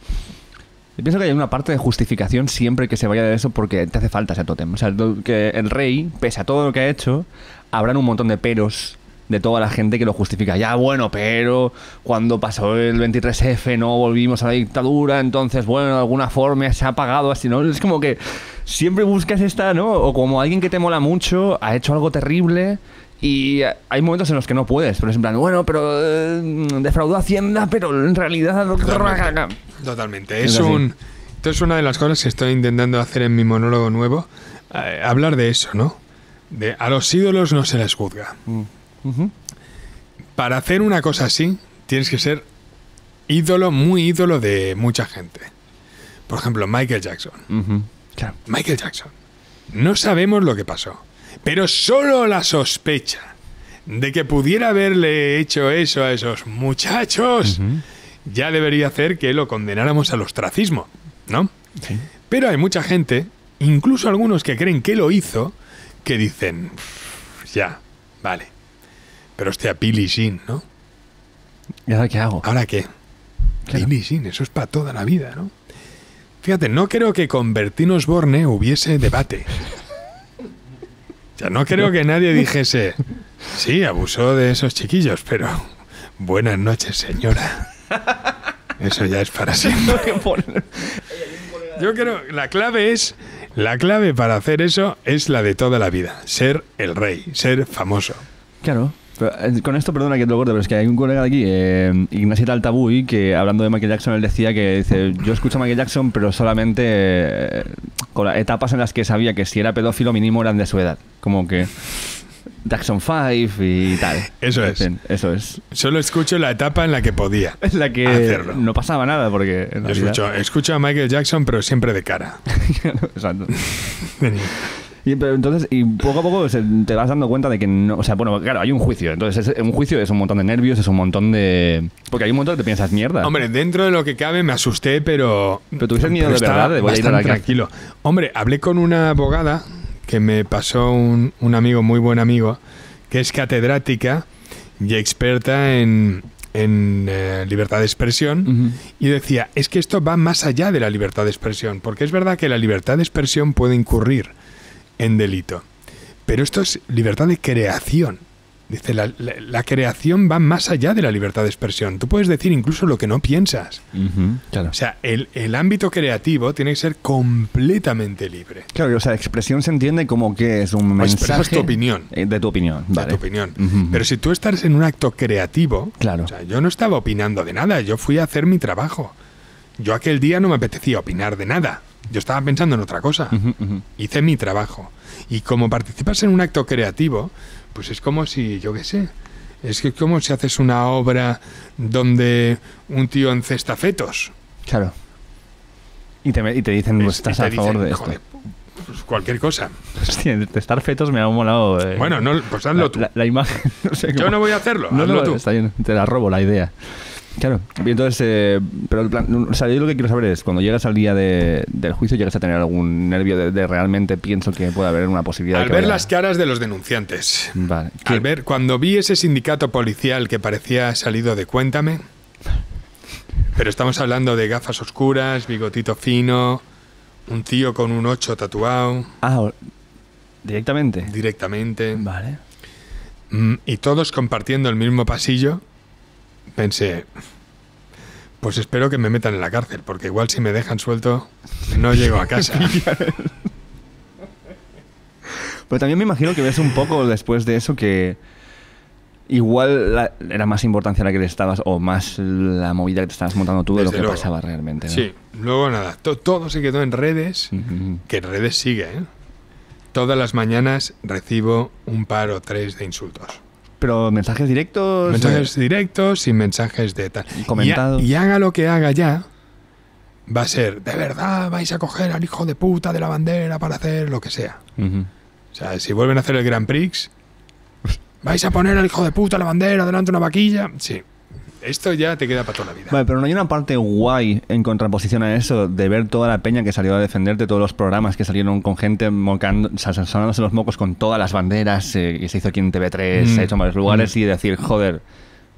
Y pienso que hay una parte de justificación siempre que se vaya de eso porque te hace falta ese tótem. O sea, que el rey, pese a todo lo que ha hecho, habrá un montón de peros de toda la gente que lo justifica. Ya, bueno, pero cuando pasó el 23F no volvimos a la dictadura, entonces, bueno, de alguna forma se ha apagado así, ¿no? Es como que siempre buscas esta, ¿no? O como alguien que te mola mucho, ha hecho algo terrible. Y hay momentos en los que no puedes, pero es en plan, bueno, pero eh, defraudó Hacienda, pero en realidad... Totalmente. Totalmente. Es, un... una de las cosas que estoy intentando hacer en mi monólogo nuevo, eh, hablar de eso, ¿no? De a los ídolos no se les juzga. Mm. Para hacer una cosa así, tienes que ser ídolo, muy ídolo de mucha gente. Por ejemplo, Michael Jackson. Michael Jackson. No sabemos lo que pasó, pero solo la sospecha de que pudiera haberle hecho eso a esos muchachos ya debería hacer que lo condenáramos al ostracismo, ¿no? Pero hay mucha gente, incluso algunos que creen que lo hizo, que dicen, ya, vale, pero hostia, Billie sin ¿no? ¿Y ahora qué hago? ¿Ahora qué? Claro. sin eso es para toda la vida, ¿no? Fíjate, no creo que con Bertín Osborne hubiese debate. ya no creo que nadie dijese, sí, abusó de esos chiquillos, pero buenas noches, señora. Eso ya es para siempre. Yo creo, la clave es, la clave para hacer eso es la de toda la vida, ser el rey, ser famoso. Claro. Eh, con esto, perdona que te lo corte, pero es que hay un colega de aquí, eh, Ignacio Taltabuy, que hablando de Michael Jackson, él decía que dice, yo escucho a Michael Jackson, pero solamente eh, con etapas en las que sabía que si era pedófilo mínimo eran de su edad. Como que Jackson 5 y tal. Eso es. Eso es. Solo escucho la etapa en la que podía. la que hacerlo. no pasaba nada porque... escucho, escucho a Michael Jackson, pero siempre de cara. Exacto. Y, pero entonces, y poco a poco te vas dando cuenta de que no. O sea, bueno, claro, hay un juicio. Entonces, es, un juicio es un montón de nervios, es un montón de. Porque hay un montón que te piensas mierda. Hombre, dentro de lo que cabe me asusté, pero. Pero tuviste miedo de verdad, de voy a ir a tranquilo. Hombre, hablé con una abogada que me pasó un, amigo, muy buen amigo, que es catedrática y experta en, eh, libertad de expresión y decía, es que esto va más allá de la libertad de expresión, porque es verdad que la libertad de expresión puede incurrir en delito. Pero esto es libertad de creación. Dice, la, creación va más allá de la libertad de expresión. Tú puedes decir incluso lo que no piensas. O sea, el, ámbito creativo tiene que ser completamente libre. Claro, o sea, expresión se entiende como que es un mensaje... tu opinión. Eh, de tu opinión, De tu opinión. Pero si tú estás en un acto creativo... Claro. yo no estaba opinando de nada, yo fui a hacer mi trabajo. Yo aquel día no me apetecía opinar de nada yo estaba pensando en otra cosa. Hice mi trabajo. Y como participas en un acto creativo, pues es como si, yo qué sé, es que como si haces una obra donde un tío encesta fetos. Claro. Y te, y te dicen, pues, estás a favor de esto. Pues cualquier cosa. Estar estar fetos me ha molado. Eh. Bueno, pues hazlo tú. La, imagen, Yo no voy a hacerlo, no, hazlo tú. te la robo la idea. Claro, y entonces, eh, pero el yo lo que quiero saber es, cuando llegas al día del juicio, ¿llegas a tener algún nervio de, realmente pienso que puede haber una posibilidad? de que ver las caras de los denunciantes. Vale. Al ver, cuando vi ese sindicato policial que parecía salido de Cuéntame, pero estamos hablando de gafas oscuras, bigotito fino, un tío con un ocho tatuado. Ah, directamente. Directamente. Vale. Mm, y todos compartiendo el mismo pasillo pensé, pues espero que me metan en la cárcel, porque igual si me dejan suelto, no llego a casa. Pero también me imagino que ves un poco después de eso que igual la, era más importancia la que le estabas o más la movida que te estabas montando tú de lo que pasaba realmente. Sí, luego nada, todo se quedó en redes, que en redes sigue. ¿eh? Todas las mañanas recibo un par o tres de insultos. Pero mensajes directos. Mensajes eh, directos y mensajes de tal. Y, haga lo que haga ya, va a ser, de verdad vais a coger al hijo de puta de la bandera para hacer lo que sea. O sea, si vuelven a hacer el Grand Prix, vais a poner al hijo de puta la bandera delante de una vaquilla. Sí esto ya te queda para toda la vida. Bueno, pero no hay una parte guay en contraposición a eso de ver toda la peña que salió a defenderte, todos los programas que salieron con gente mocando, sonándose los mocos con todas las banderas eh, y se hizo aquí en TV3, mm. se ha hecho en varios lugares mm. y decir, joder,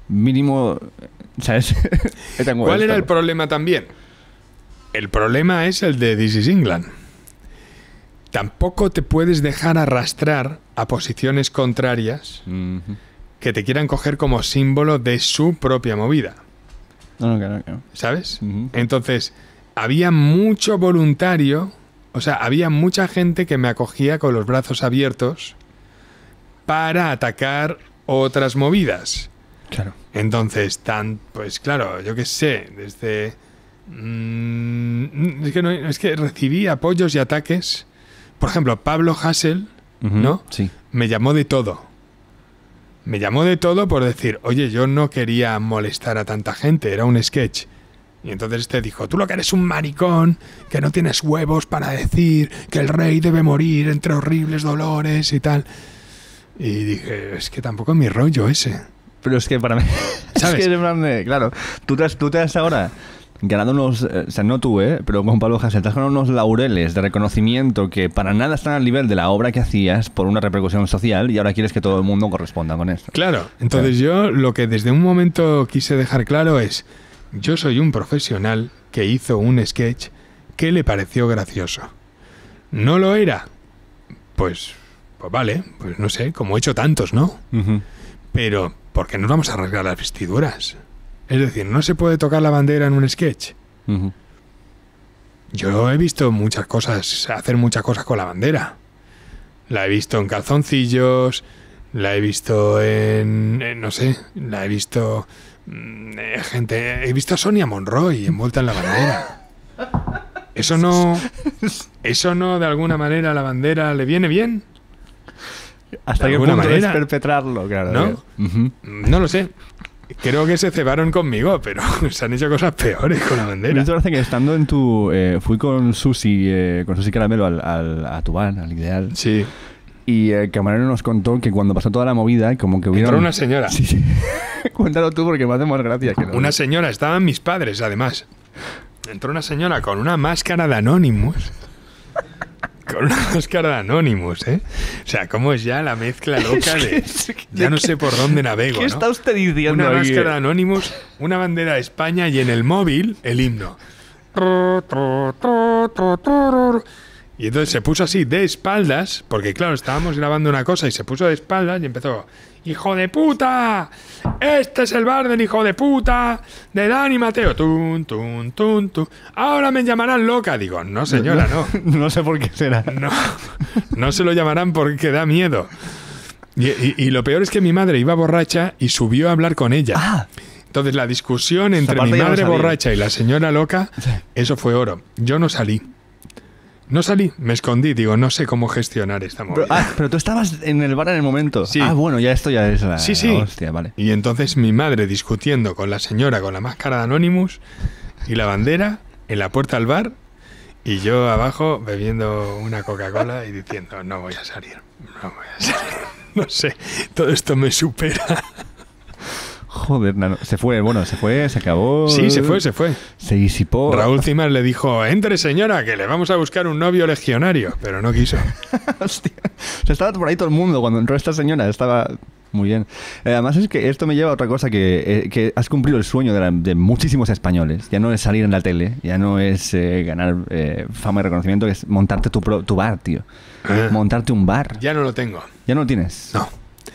mínimo, ¿Cuál era el problema también? El problema es el de This is England. Tampoco te puedes dejar arrastrar a posiciones contrarias que te quieran coger como símbolo de su propia movida. No, no, no, no. ¿Sabes? Entonces, había mucho voluntario, o sea, había mucha gente que me acogía con los brazos abiertos para atacar otras movidas. Claro. Entonces, tan, pues claro, yo qué sé, desde... Mm, es, que no, es que recibí apoyos y ataques. Por ejemplo, Pablo Hassel, ¿no? Sí. Me llamó de todo. Me llamó de todo por decir, oye, yo no quería molestar a tanta gente, era un sketch. Y entonces te este dijo, tú lo que eres un maricón, que no tienes huevos para decir que el rey debe morir entre horribles dolores y tal. Y dije, es que tampoco es mi rollo ese. Pero es que para mí... ¿Sabes? Es claro, tú te, tú te das ahora ganado unos, eh, o sea, no tú, eh, pero con Pablo Hasél, te unos laureles de reconocimiento que para nada están al nivel de la obra que hacías por una repercusión social y ahora quieres que todo el mundo corresponda con eso. Claro, entonces yo lo que desde un momento quise dejar claro es, yo soy un profesional que hizo un sketch que le pareció gracioso. ¿No lo era? Pues, pues vale, pues no sé, como he hecho tantos, ¿no? Pero, ¿por qué nos vamos a arreglar las vestiduras? Es decir, no se puede tocar la bandera en un sketch. Yo he visto muchas cosas, hacer muchas cosas con la bandera. La he visto en calzoncillos, la he visto en, eh, no sé, la he visto mm, eh, gente, he visto a Sonia Monroy envuelta en la bandera. Eso no, eso no de alguna manera la bandera le viene bien. Hasta qué punto manera? es perpetrarlo, claro. ¿No? no lo sé. Creo que se cebaron conmigo, pero se han hecho cosas peores con la bandera. Me hace que estando en tu. Eh, fui con Susi, eh, con Susi Caramelo al, a tu bar, al ideal. Sí. Y eh, el camarero nos contó que cuando pasó toda la movida, como que hubiera. una señora. Sí, Cuéntalo tú porque me hace más gracia. Una señora, estaban mis padres además. Entró una señora con una máscara de Anonymous con una máscara de Anonymous, ¿eh? O sea, cómo es ya la mezcla loca de. ya no sé por dónde navego. ¿Qué está usted diciendo? ahí? Una máscara de Anonymous, una bandera de España y en el móvil el himno. Y entonces se puso así de espaldas, porque claro, estábamos grabando una cosa y se puso de espaldas y empezó, hijo de puta, este es el bar del hijo de puta de Dani Mateo, tun, tun, tun, tun. Ahora me llamarán loca, digo, no señora, no. No, sé por qué será. No, no se lo llamarán porque da miedo. Y, lo peor es que mi madre iba borracha y subió a hablar con ella. Ah. Entonces la discusión entre mi madre borracha y la señora loca, eso fue oro. Yo no salí. No salí, me escondí, digo, no sé cómo gestionar esta movida. Pero, ah, pero tú estabas en el bar en el momento. Sí. Ah, bueno, ya esto ya es la, sí, sí. Y entonces mi madre discutiendo con la señora con la máscara de Anonymous y la bandera en la puerta al bar y yo abajo bebiendo una Coca-Cola y diciendo, no voy a salir, no voy a salir. No sé, todo esto me supera. Joder, se fue, bueno, se fue, se acabó. Sí, se fue, se fue. Se disipó. Raúl Cimar le dijo, entre señora, que le vamos a buscar un novio legionario, pero no quiso. Se estaba por ahí todo el mundo cuando entró esta señora, estaba muy bien. Eh, además es que esto me lleva a otra cosa, que, eh, que has cumplido el sueño de, muchísimos españoles. Ya no es salir en la tele, ya no es eh, ganar fama y reconocimiento, es montarte tu, tu bar, tío. Ah. Montarte un bar. Ya no lo tengo. Ya no lo tienes. No.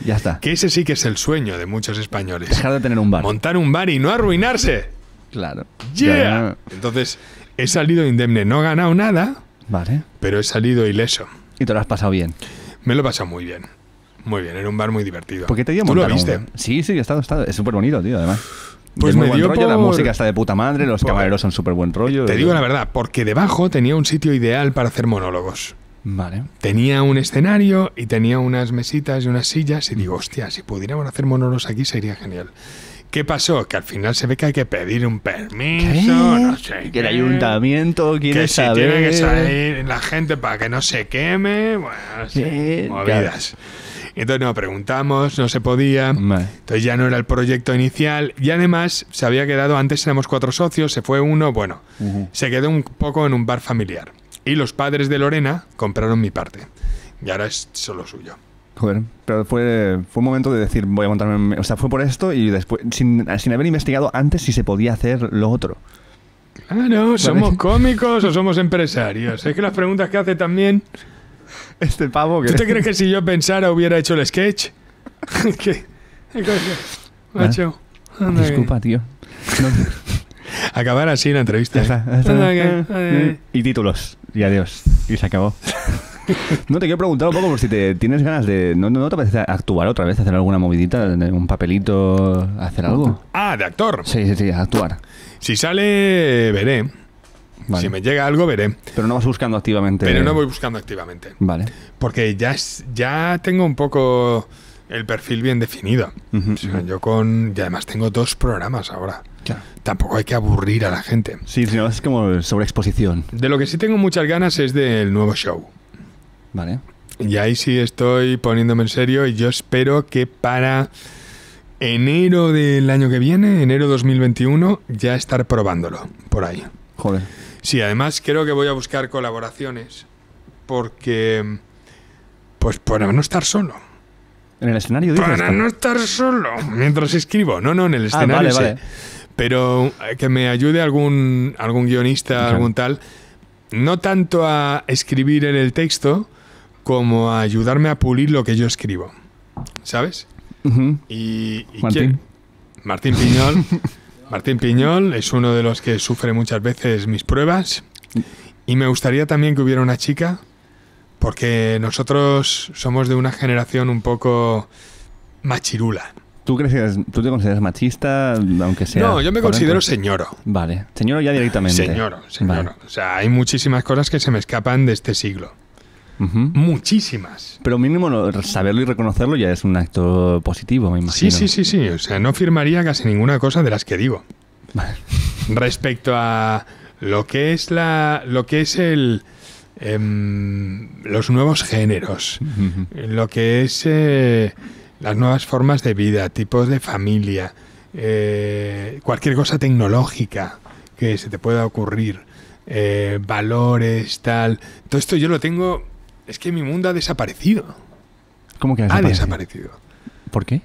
Ya está. Que ese sí que es el sueño de muchos españoles. Dejar de tener un bar. Montar un bar y no arruinarse. Claro. Ya. Entonces, he salido indemne. No he ganado nada. Vale. Pero he salido ileso. ¿Y te lo has pasado bien? Me lo he pasado muy bien. Muy bien, era un bar muy divertido. ¿Por qué te dio Sí, sí, he estado, estado. Es súper bonito, tío, además. Pues muy me la música está de puta madre, los caballeros son súper buen rollo. Te digo la verdad, porque debajo tenía un sitio ideal para hacer monólogos. Tenía un escenario y tenía unas mesitas y unas sillas y digo, hostia, si pudiéramos hacer monoros aquí sería genial. ¿Qué pasó? Que al final se ve que hay que pedir un permiso, Que el ayuntamiento quiere saber. tiene que salir la gente para que no se queme, bueno, sí, movidas. Entonces no preguntamos, no se podía. Entonces ya no era el proyecto inicial. Y además se había quedado, antes éramos cuatro socios, se fue uno, bueno, se quedó un poco en un bar familiar. Y los padres de Lorena compraron mi parte. Y ahora es solo suyo. Joder, pero fue, fue un momento de decir, voy a montarme. O sea, fue por esto y después, sin, haber investigado antes si se podía hacer lo otro. Claro, somos cómicos o somos empresarios. Es que las preguntas que hace también. Este pavo que. ¿Tú te crees que si yo pensara hubiera hecho el sketch? ¿Qué? Ah. Macho. Disculpa, tío. Acabar así la entrevista. ¿eh? Está, Y títulos y adiós. Y se acabó. No, te quiero preguntar un poco por si te tienes ganas de. ¿No, te parece actuar otra vez? ¿Hacer alguna movidita? ¿Un papelito? ¿Hacer algo? Ah, de actor. Sí, sí, sí, actuar. Si sale, veré. Si me llega algo, veré. Pero no vas buscando activamente. Pero no voy buscando activamente. Vale. Porque ya, ya tengo un poco el perfil bien definido. Yo con. Y además tengo dos programas ahora. Tampoco hay que aburrir a la gente. Sí, es como sobreexposición. De lo que sí tengo muchas ganas es del nuevo show. Vale. Y ahí sí estoy poniéndome en serio y yo espero que para enero del año que viene, enero 2021, ya estar probándolo por ahí. Joder. Sí, además creo que voy a buscar colaboraciones porque, pues para no estar solo. ¿En el escenario? para no estar solo mientras escribo. No, no, en el ah, escenario. Ah, vale, vale. Pero eh, que me ayude algún, algún guionista, algún tal, no tanto a escribir en el texto como a ayudarme a pulir lo que yo escribo. ¿Sabes? y, Martín Piñol. Martín Piñol es uno de los que sufre muchas veces mis pruebas. Y me gustaría también que hubiera una chica, porque nosotros somos de una generación un poco machirula. ¿Tú, te consideras machista, aunque sea...? No, yo me considero señor. señoro. Vale, señoro ya directamente. Señoro, señoro. O sea, hay muchísimas cosas que se me escapan de este siglo. Muchísimas. Pero mínimo saberlo y reconocerlo ya es un acto positivo, me imagino. Sí, sí, sí, sí. O sea, no firmaría casi ninguna cosa de las que digo. Vale. Respecto a lo que es la. lo que es el. Em, los nuevos géneros. Lo que es. Eh, las nuevas formas de vida, tipos de familia, eh, cualquier cosa tecnológica que se te pueda ocurrir, eh, valores, tal. Todo esto yo lo tengo. Es que mi mundo ha desaparecido. ¿Cómo que ha desaparecido? Ha desaparecido. ¿Por qué?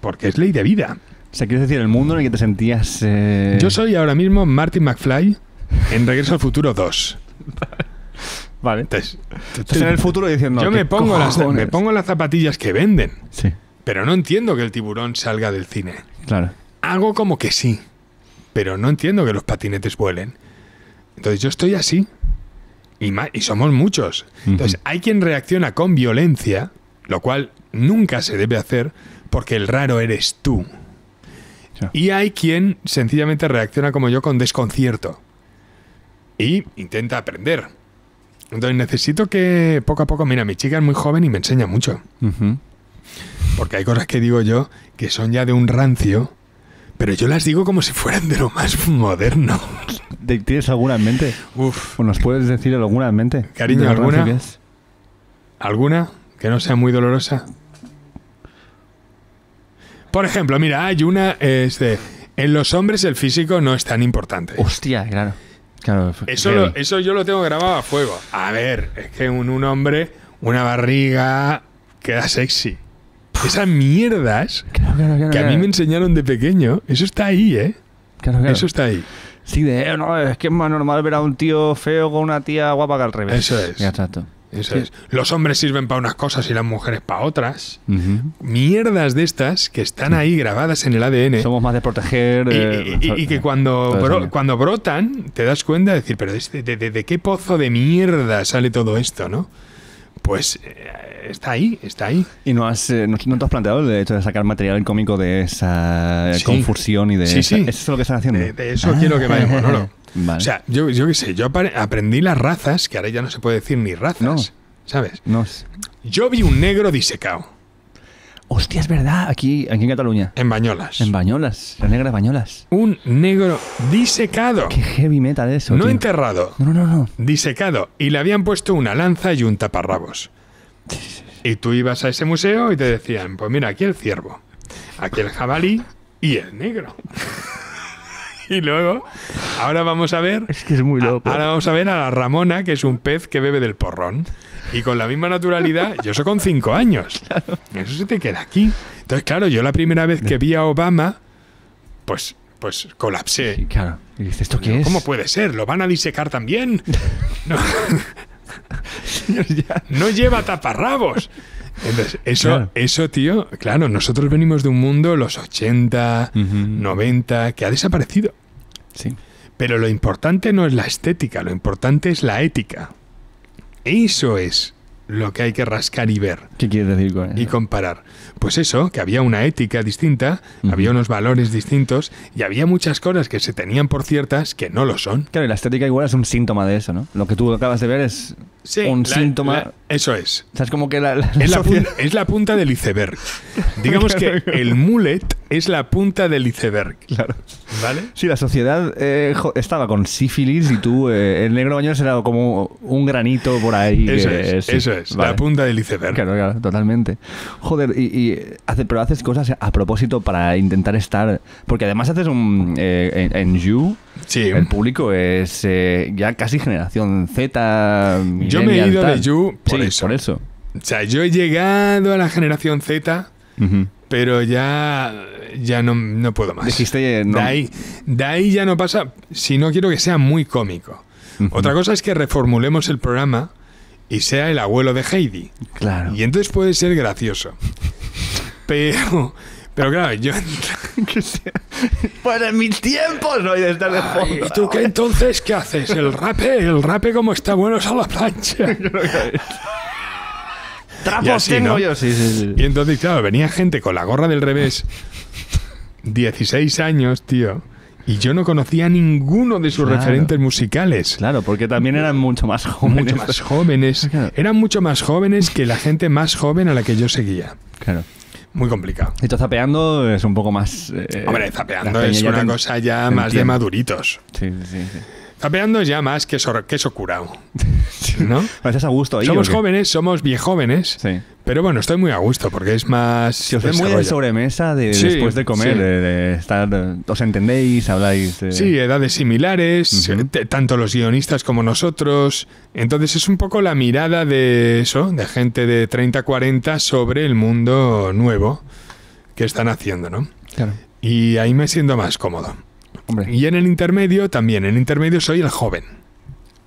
Porque es ley de vida. O sea, quieres decir el mundo en el que te sentías. Eh, yo soy ahora mismo Martin McFly en Regreso al Futuro 2. Vale. Entonces, en el futuro diciendo. Yo me pongo, las, me pongo las zapatillas que venden. Pero no entiendo que el tiburón salga del cine. Claro. Hago como que sí. Pero no entiendo que los patinetes vuelen. Entonces yo estoy así. Y, y somos muchos. Entonces hay quien reacciona con violencia, lo cual nunca se debe hacer porque el raro eres tú. Y hay quien sencillamente reacciona como yo con desconcierto. Y intenta aprender. Entonces necesito que poco a poco, mira, mi chica es muy joven y me enseña mucho. Porque hay cosas que digo yo que son ya de un rancio, pero yo las digo como si fueran de lo más moderno. ¿Tienes alguna en mente? Uf. ¿O nos puedes decir alguna en mente? Cariño, ¿alguna? Que ¿Alguna que no sea muy dolorosa? Por ejemplo, mira, hay una, este, en los hombres el físico no es tan importante. Hostia, claro eso, eso yo lo tengo grabado a fuego. A ver, es que un, un hombre, una barriga, queda sexy. Esas mierdas que a mí me enseñaron de pequeño, eso está ahí, ¿eh? Eso está ahí. Sí, de, eh, no, es que es más normal ver a un tío feo con una tía guapa que al revés. Eso es. Exacto. Los hombres sirven para unas cosas y las mujeres para otras. Mierdas de estas que están ahí grabadas en el ADN. Somos más de proteger. y, eh, que cuando, cuando brotan, te das cuenta de decir, pero este, de, qué pozo de mierda sale todo esto, no? Pues eh, está ahí, está ahí. ¿Y no, has, eh, no, te has planteado el hecho de sacar material cómico de esa confusión y de eso es lo que están haciendo? De, eso quiero que vayamos, no o sea, yo, qué sé, yo aprendí las razas, que ahora ya no se puede decir ni razas, ¿sabes? Yo vi un negro disecado. Hostia, es verdad, aquí, en Cataluña. En Bañolas. En Bañolas, la negra de Bañolas. Un negro disecado. Qué heavy metal eso. No enterrado. No, no, no. Disecado. Y le habían puesto una lanza y un taparrabos. Y tú ibas a ese museo y te decían, pues mira, aquí el ciervo, aquí el jabalí y el negro. y luego, ahora vamos a ver. Es que es muy loco. Ahora vamos a ver a la Ramona, que es un pez que bebe del porrón. Y con la misma naturalidad, yo soy con cinco años. Eso se te queda aquí. Entonces, claro, yo la primera vez que vi a Obama, pues, pues colapsé. Sí, claro. Y dices, ¿esto qué es? ¿Cómo puede ser? ¿Lo van a disecar también? no lleva taparrabos. Entonces, eso, eso, tío, claro, nosotros venimos de un mundo, los 80, 90, que ha desaparecido. Sí. Pero lo importante no es la estética, lo importante es la ética. Eso es lo que hay que rascar y ver. ¿Qué quieres decir con eso? Y comparar. Pues eso, que había una ética distinta, había unos valores distintos y había muchas cosas que se tenían por ciertas que no lo son. Claro, y la estética igual es un síntoma de eso, ¿no? Lo que tú acabas de ver es un síntoma. eso es. es como que la, es, punta, la punta, del iceberg. Digamos que el mulet es la punta del iceberg. Claro. ¿Vale? Sí, la sociedad eh, estaba con sífilis y tú, eh, el negro bañón era como un granito por ahí. Eso es la punta del iceberg. Claro, claro, totalmente. Joder, y, pero haces cosas a propósito para intentar estar. Porque además haces un. Eh, en, You. Sí. El público es eh, ya casi generación Z. Yo me he ido de You por eso. O sea, yo he llegado a la generación Z. Pero ya, ya no, puedo más. Eh, de ahí, ya no pasa, si no quiero que sea muy cómico. Otra cosa es que reformulemos el programa y sea el abuelo de Heidi. Claro. Y entonces puede ser gracioso. Pero, pero claro, yo. pues en mis tiempos no hay de estar de fondo. ¿Y tú qué entonces qué haces? El rape, el rape como está bueno es a la plancha. Trapos tengo yo, sí, sí, Y entonces, claro, venía gente con la gorra del revés. 16 años, tío y yo no conocía ninguno de sus referentes musicales. Claro, porque también eran mucho más jóvenes. Mucho más jóvenes. Eran mucho más jóvenes que la gente más joven a la que yo seguía. Claro. Muy complicado. Esto zapeando es un poco más. Eh, Hombre, zapeando es una cosa ya más de maduritos. Sí, sí, sí. Zapeando ya más que queso curado. ¿No? veces a gusto Somos jóvenes, somos viejóvenes, sí. Pero bueno, estoy muy a gusto porque es más. Si os muy de sobremesa después de comer, de, estar, eh, os entendéis, habláis. Sí, edades similares, eh, tanto los guionistas como nosotros. Entonces es un poco la mirada de eso, de gente de 30, 40 sobre el mundo nuevo que están haciendo, ¿no? Claro. Y ahí me siento más cómodo. Y en el intermedio también, en el intermedio soy el joven.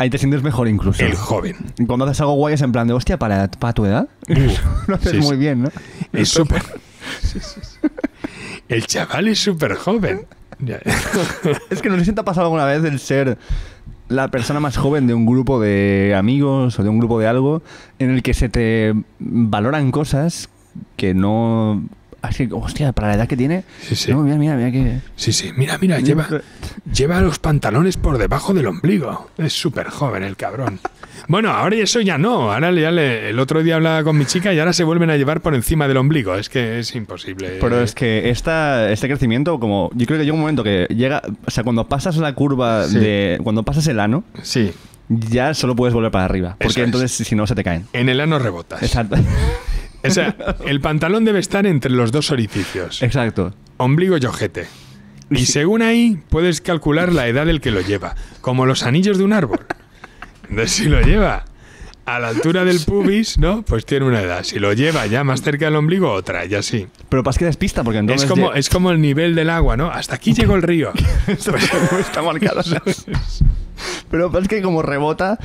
Ahí te sientes mejor incluso. El joven. Cuando haces algo guay es en plan de, hostia, para, para tu edad. lo haces muy bien, ¿no? Es súper. el chaval es súper joven. es que no sé si te pasado alguna vez el ser la persona más joven de un grupo de amigos o de un grupo de algo en el que se te valoran cosas que no Así hostia, para la edad que tiene. Sí, sí. mira, mira, mira lleva, lleva los pantalones por debajo del ombligo. Es súper joven el cabrón. Bueno, ahora eso ya no. Ahora ya le, el otro día hablaba con mi chica y ahora se vuelven a llevar por encima del ombligo. Es que es imposible. Pero es que este crecimiento, como. Yo creo que llega un momento que llega. O sea, cuando pasas la curva de. Cuando pasas el ano. Sí. Ya solo puedes volver para arriba. Porque entonces, si no, se te caen. En el ano rebotas. Exacto. O sea, el pantalón debe estar entre los dos orificios. Exacto. Ombligo y ojete. Y según ahí, puedes calcular la edad del que lo lleva, como los anillos de un árbol. ¿De si lo lleva a la altura del pubis, ¿no? Pues tiene una edad. Si lo lleva ya más cerca del ombligo, otra, ya sí Pero pasa que pista, porque entonces. Es como, es como el nivel del agua, ¿no? Hasta aquí llegó el río. está marcado. Pero pasa que como rebota,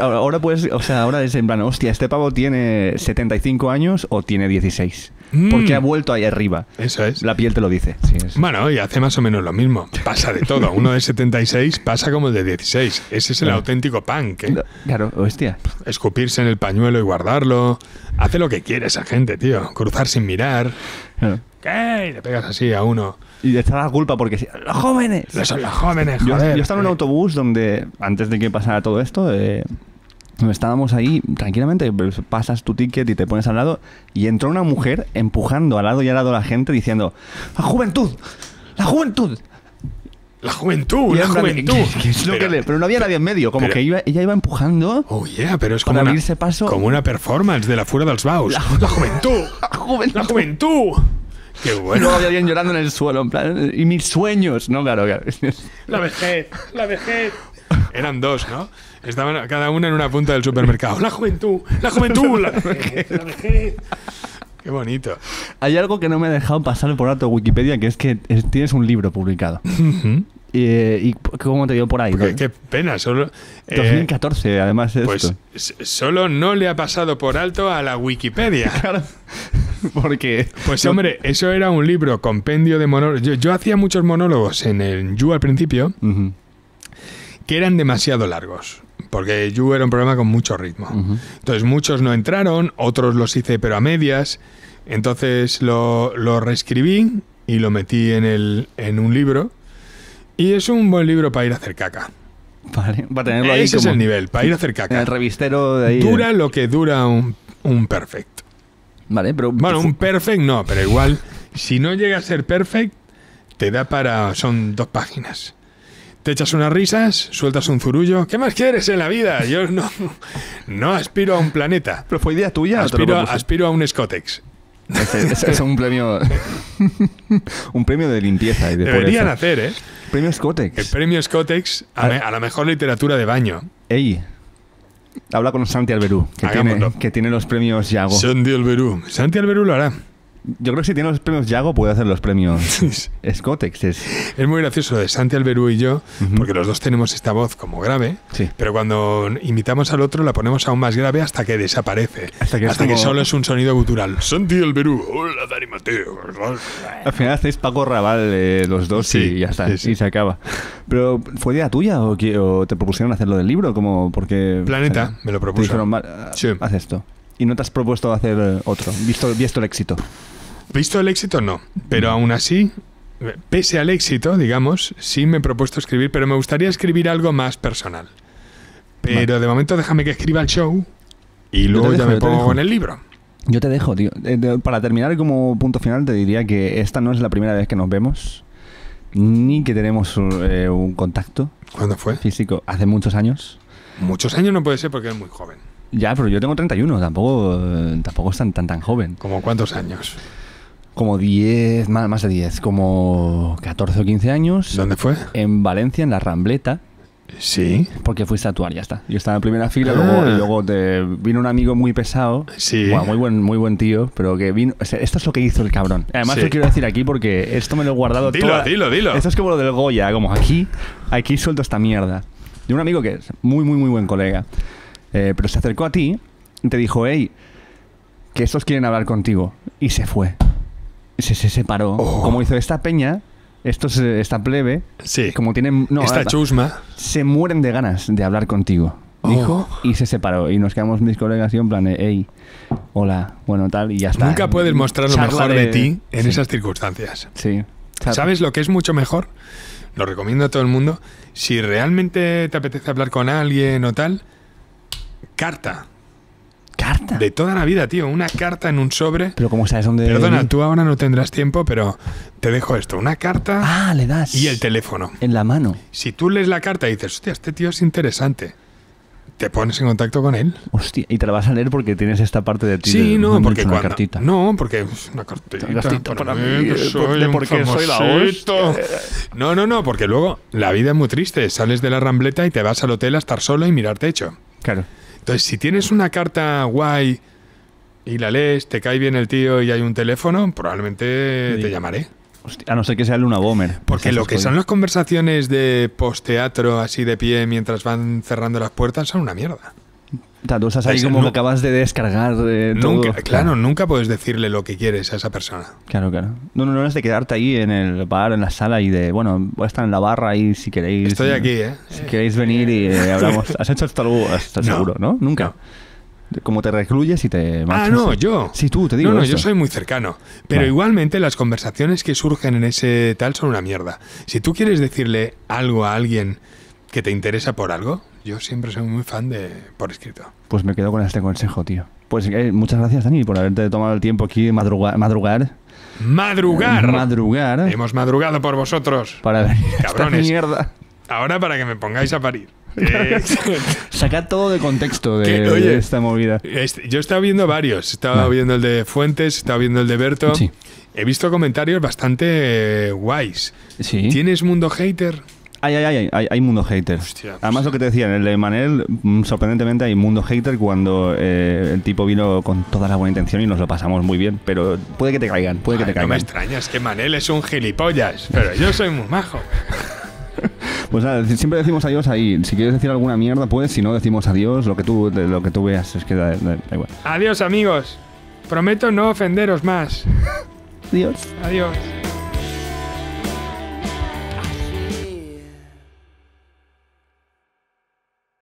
ahora pues, o sea, ahora es en plan, hostia, este pavo tiene 75 años o tiene 16. Mm. Porque ha vuelto ahí arriba. Eso es. La piel te lo dice. bueno, y hace más o menos lo mismo. Pasa de todo. Uno de 76 pasa como el de 16. Ese es el auténtico punk. ¿eh? claro, hostia. Escupirse en el pañuelo y guardarlo. Hace lo que quiere esa gente, tío. Cruzar sin mirar. ¿Qué? le pegas así a uno. Y estaba la culpa porque los jóvenes. Los, los jóvenes, Yo, estaba en un autobús donde, antes de que pasara todo esto, eh, estábamos ahí tranquilamente, pues, pasas tu ticket y te pones al lado, y entró una mujer empujando al lado y al lado a la gente diciendo, ¡La juventud! ¡La juventud! La juventud, la juventud. pero, no había nadie en medio, como que ella iba empujando. Oh yeah, pero es como una, paso. como una performance de la fuera del Baus. la, juventud, la juventud. La juventud. Qué bueno. Luego había alguien llorando en el suelo, y mis sueños, ¿no? Claro, La vejez, la vejez. Eran dos, ¿no? Estaban cada una en una punta del supermercado. La juventud, la juventud, la vejez, Qué bonito. Hay algo que no me ha dejado pasar por alto Wikipedia, que es que tienes un libro publicado. ¿Y cómo te dio por ahí? Pues, qué pena, solo... 2014, eh, además. Pues, esto. Pues solo no le ha pasado por alto a la Wikipedia. claro. Porque. Pues hombre, eso era un libro, compendio de monólogos. Yo, hacía muchos monólogos en el Yu al principio. Que eran demasiado largos porque Yu era un programa con mucho ritmo. Entonces muchos no entraron, otros los hice pero a medias. Entonces lo, reescribí y lo metí en, el, en un libro. Y es un buen libro para ir a hacer caca. Vale, tenerlo ahí Ese es el nivel, para ir a hacer caca. el revistero de ahí. Dura eh. lo que dura un, un perfect. Vale, pero. Bueno, un perfect no, pero igual, si no llega a ser perfect, te da para. Son dos páginas. Te echas unas risas, sueltas un zurullo. ¿Qué más quieres en la vida? Yo no, no aspiro a un planeta. Pero fue idea tuya. Aspiro, aspiro a un Scotex. Es, un premio. un premio de limpieza. Y de Deberían hacer, ¿eh? Premio Scotex. El premio Scotex a, ah. a la mejor literatura de baño. ¡Ey! Habla con Santi Alberú, que, tiene, que tiene, los premios Yago. Santi Alberú. Santi Alberú lo hará. Yo creo que si tiene los premios Yago puede hacer los premios Scotex. Es. muy gracioso, de eh, Santi Alberú y yo, porque los dos tenemos esta voz como grave, pero cuando imitamos al otro la ponemos aún más grave hasta que desaparece. Hasta que, solo es un sonido gutural. Santi Alberú, hola Dani Mateo. Al final hacéis Paco Raval eh, los dos y ya está, y se acaba. Pero ¿fue idea tuya o, te propusieron hacerlo del libro? Como porque, Planeta, me lo propuso. haz esto. Y no te has propuesto hacer eh, otro, visto, visto el éxito. Visto el éxito, no. Pero aún así, pese al éxito, digamos, sí me he propuesto escribir, pero me gustaría escribir algo más personal. Pero de momento déjame que escriba el show y luego ya me pongo en el libro. Yo te dejo, tío. Eh, para terminar como punto final, te diría que esta no es la primera vez que nos vemos, ni que tenemos eh, un contacto. ¿Cuándo fue? Físico, hace muchos años. Muchos años no puede ser porque es muy joven. Ya, pero yo tengo 31, tampoco, eh, tampoco es tan, tan, tan joven. ¿Como cuántos años? Como 10, más, más de 10, como 14 o 15 años. ¿Dónde fue? En Valencia, en la Rambleta. Sí. Porque fuiste a actuar, ya está. Yo estaba en primera fila ah. luego, y luego te vino un amigo muy pesado. Sí. muy, buen, muy buen tío, pero que vino. esto es lo que hizo el cabrón. Además, lo quiero decir aquí porque esto me lo he guardado Dilo, dilo, dilo. Esto es como lo del Goya, como aquí, aquí suelto esta mierda. De un amigo que es muy, muy, muy buen colega. Eh, pero se acercó a ti y te dijo, hey, que estos quieren hablar contigo. Y se fue se, separó. Oh. Como hizo esta peña, esta plebe, como tienen... esta chusma. Se mueren de ganas de hablar contigo. Oh. y se separó. Y nos quedamos mis colegas y en plan, hey, hola, bueno, tal, y ya está. Nunca puedes mostrar lo mejor de, ti en esas circunstancias. Sí. ¿Sabes lo que es mucho mejor? Lo recomiendo a todo el mundo. Si realmente te apetece hablar con alguien o tal, carta. ¿Carta? De toda la vida, tío. Una carta en un sobre. Pero como sabes dónde. Perdona, tú ahora no tendrás tiempo, pero te dejo esto. Una carta. Ah, le das. Y el teléfono. En la mano. Si tú lees la carta y dices, hostia, este tío es interesante. Te pones en contacto con él. Hostia, y te la vas a leer porque tienes esta parte de ti. Sí, no, porque una cartita. No, porque una cartita. para, mí, soy porque soy la hostia. No, no, no, porque luego la vida es muy triste. Sales de la rambleta y te vas al hotel a estar solo y mirar techo. Claro. Entonces, si tienes una carta guay y la lees, te cae bien el tío y hay un teléfono, probablemente te llamaré. Hostia, a no ser que sea Luna Bomber. Porque lo que son las conversaciones de posteatro así de pie mientras van cerrando las puertas son una mierda. Tú estás ahí como que acabas de descargar eh, nunca, todo. Claro, nunca puedes decirle lo que quieres a esa persona. Claro, claro. No, no, no es de quedarte ahí en el bar, en la sala y de, bueno, voy a estar en la barra y si queréis... Estoy eh, aquí, ¿eh? Si queréis venir y eh, hablamos. ¿Has hecho esto algo? ¿Estás seguro, no? Nunca. Como te recluyes y te... Ah, marchas. Ah, no, yo. si tú, te digo No, no, yo soy muy cercano. Pero igualmente las conversaciones que surgen en ese tal son una mierda. Si tú quieres decirle algo a alguien que te interesa por algo. Yo siempre soy muy fan de por escrito. Pues me quedo con este consejo, tío. Pues eh, muchas gracias, Dani, por haberte tomado el tiempo aquí madrugar. Madrugar. Eh, madrugar. Hemos madrugado por vosotros. Para ver cabrones. mierda. Ahora para que me pongáis a parir. Eh, Saca todo de contexto de, esta movida. Este, yo estaba viendo varios. Estaba viendo el de Fuentes, estaba viendo el de Berto. He visto comentarios bastante guays. ¿Tienes mundo hater? Hay, ay, hay, hay, mundo hater. Pues Además, lo que te decía, en el de Manel, mm, sorprendentemente hay mundo hater cuando eh, el tipo vino con toda la buena intención y nos lo pasamos muy bien, pero puede que te caigan, puede que te caigan. No me extrañas que Manel es un gilipollas, pero yo soy muy majo. Pues nada, siempre decimos adiós ahí. Si quieres decir alguna mierda, pues, si no, decimos adiós, lo que tú, lo que tú veas, es que da igual. Adiós, amigos. Prometo no ofenderos más. adiós. Adiós.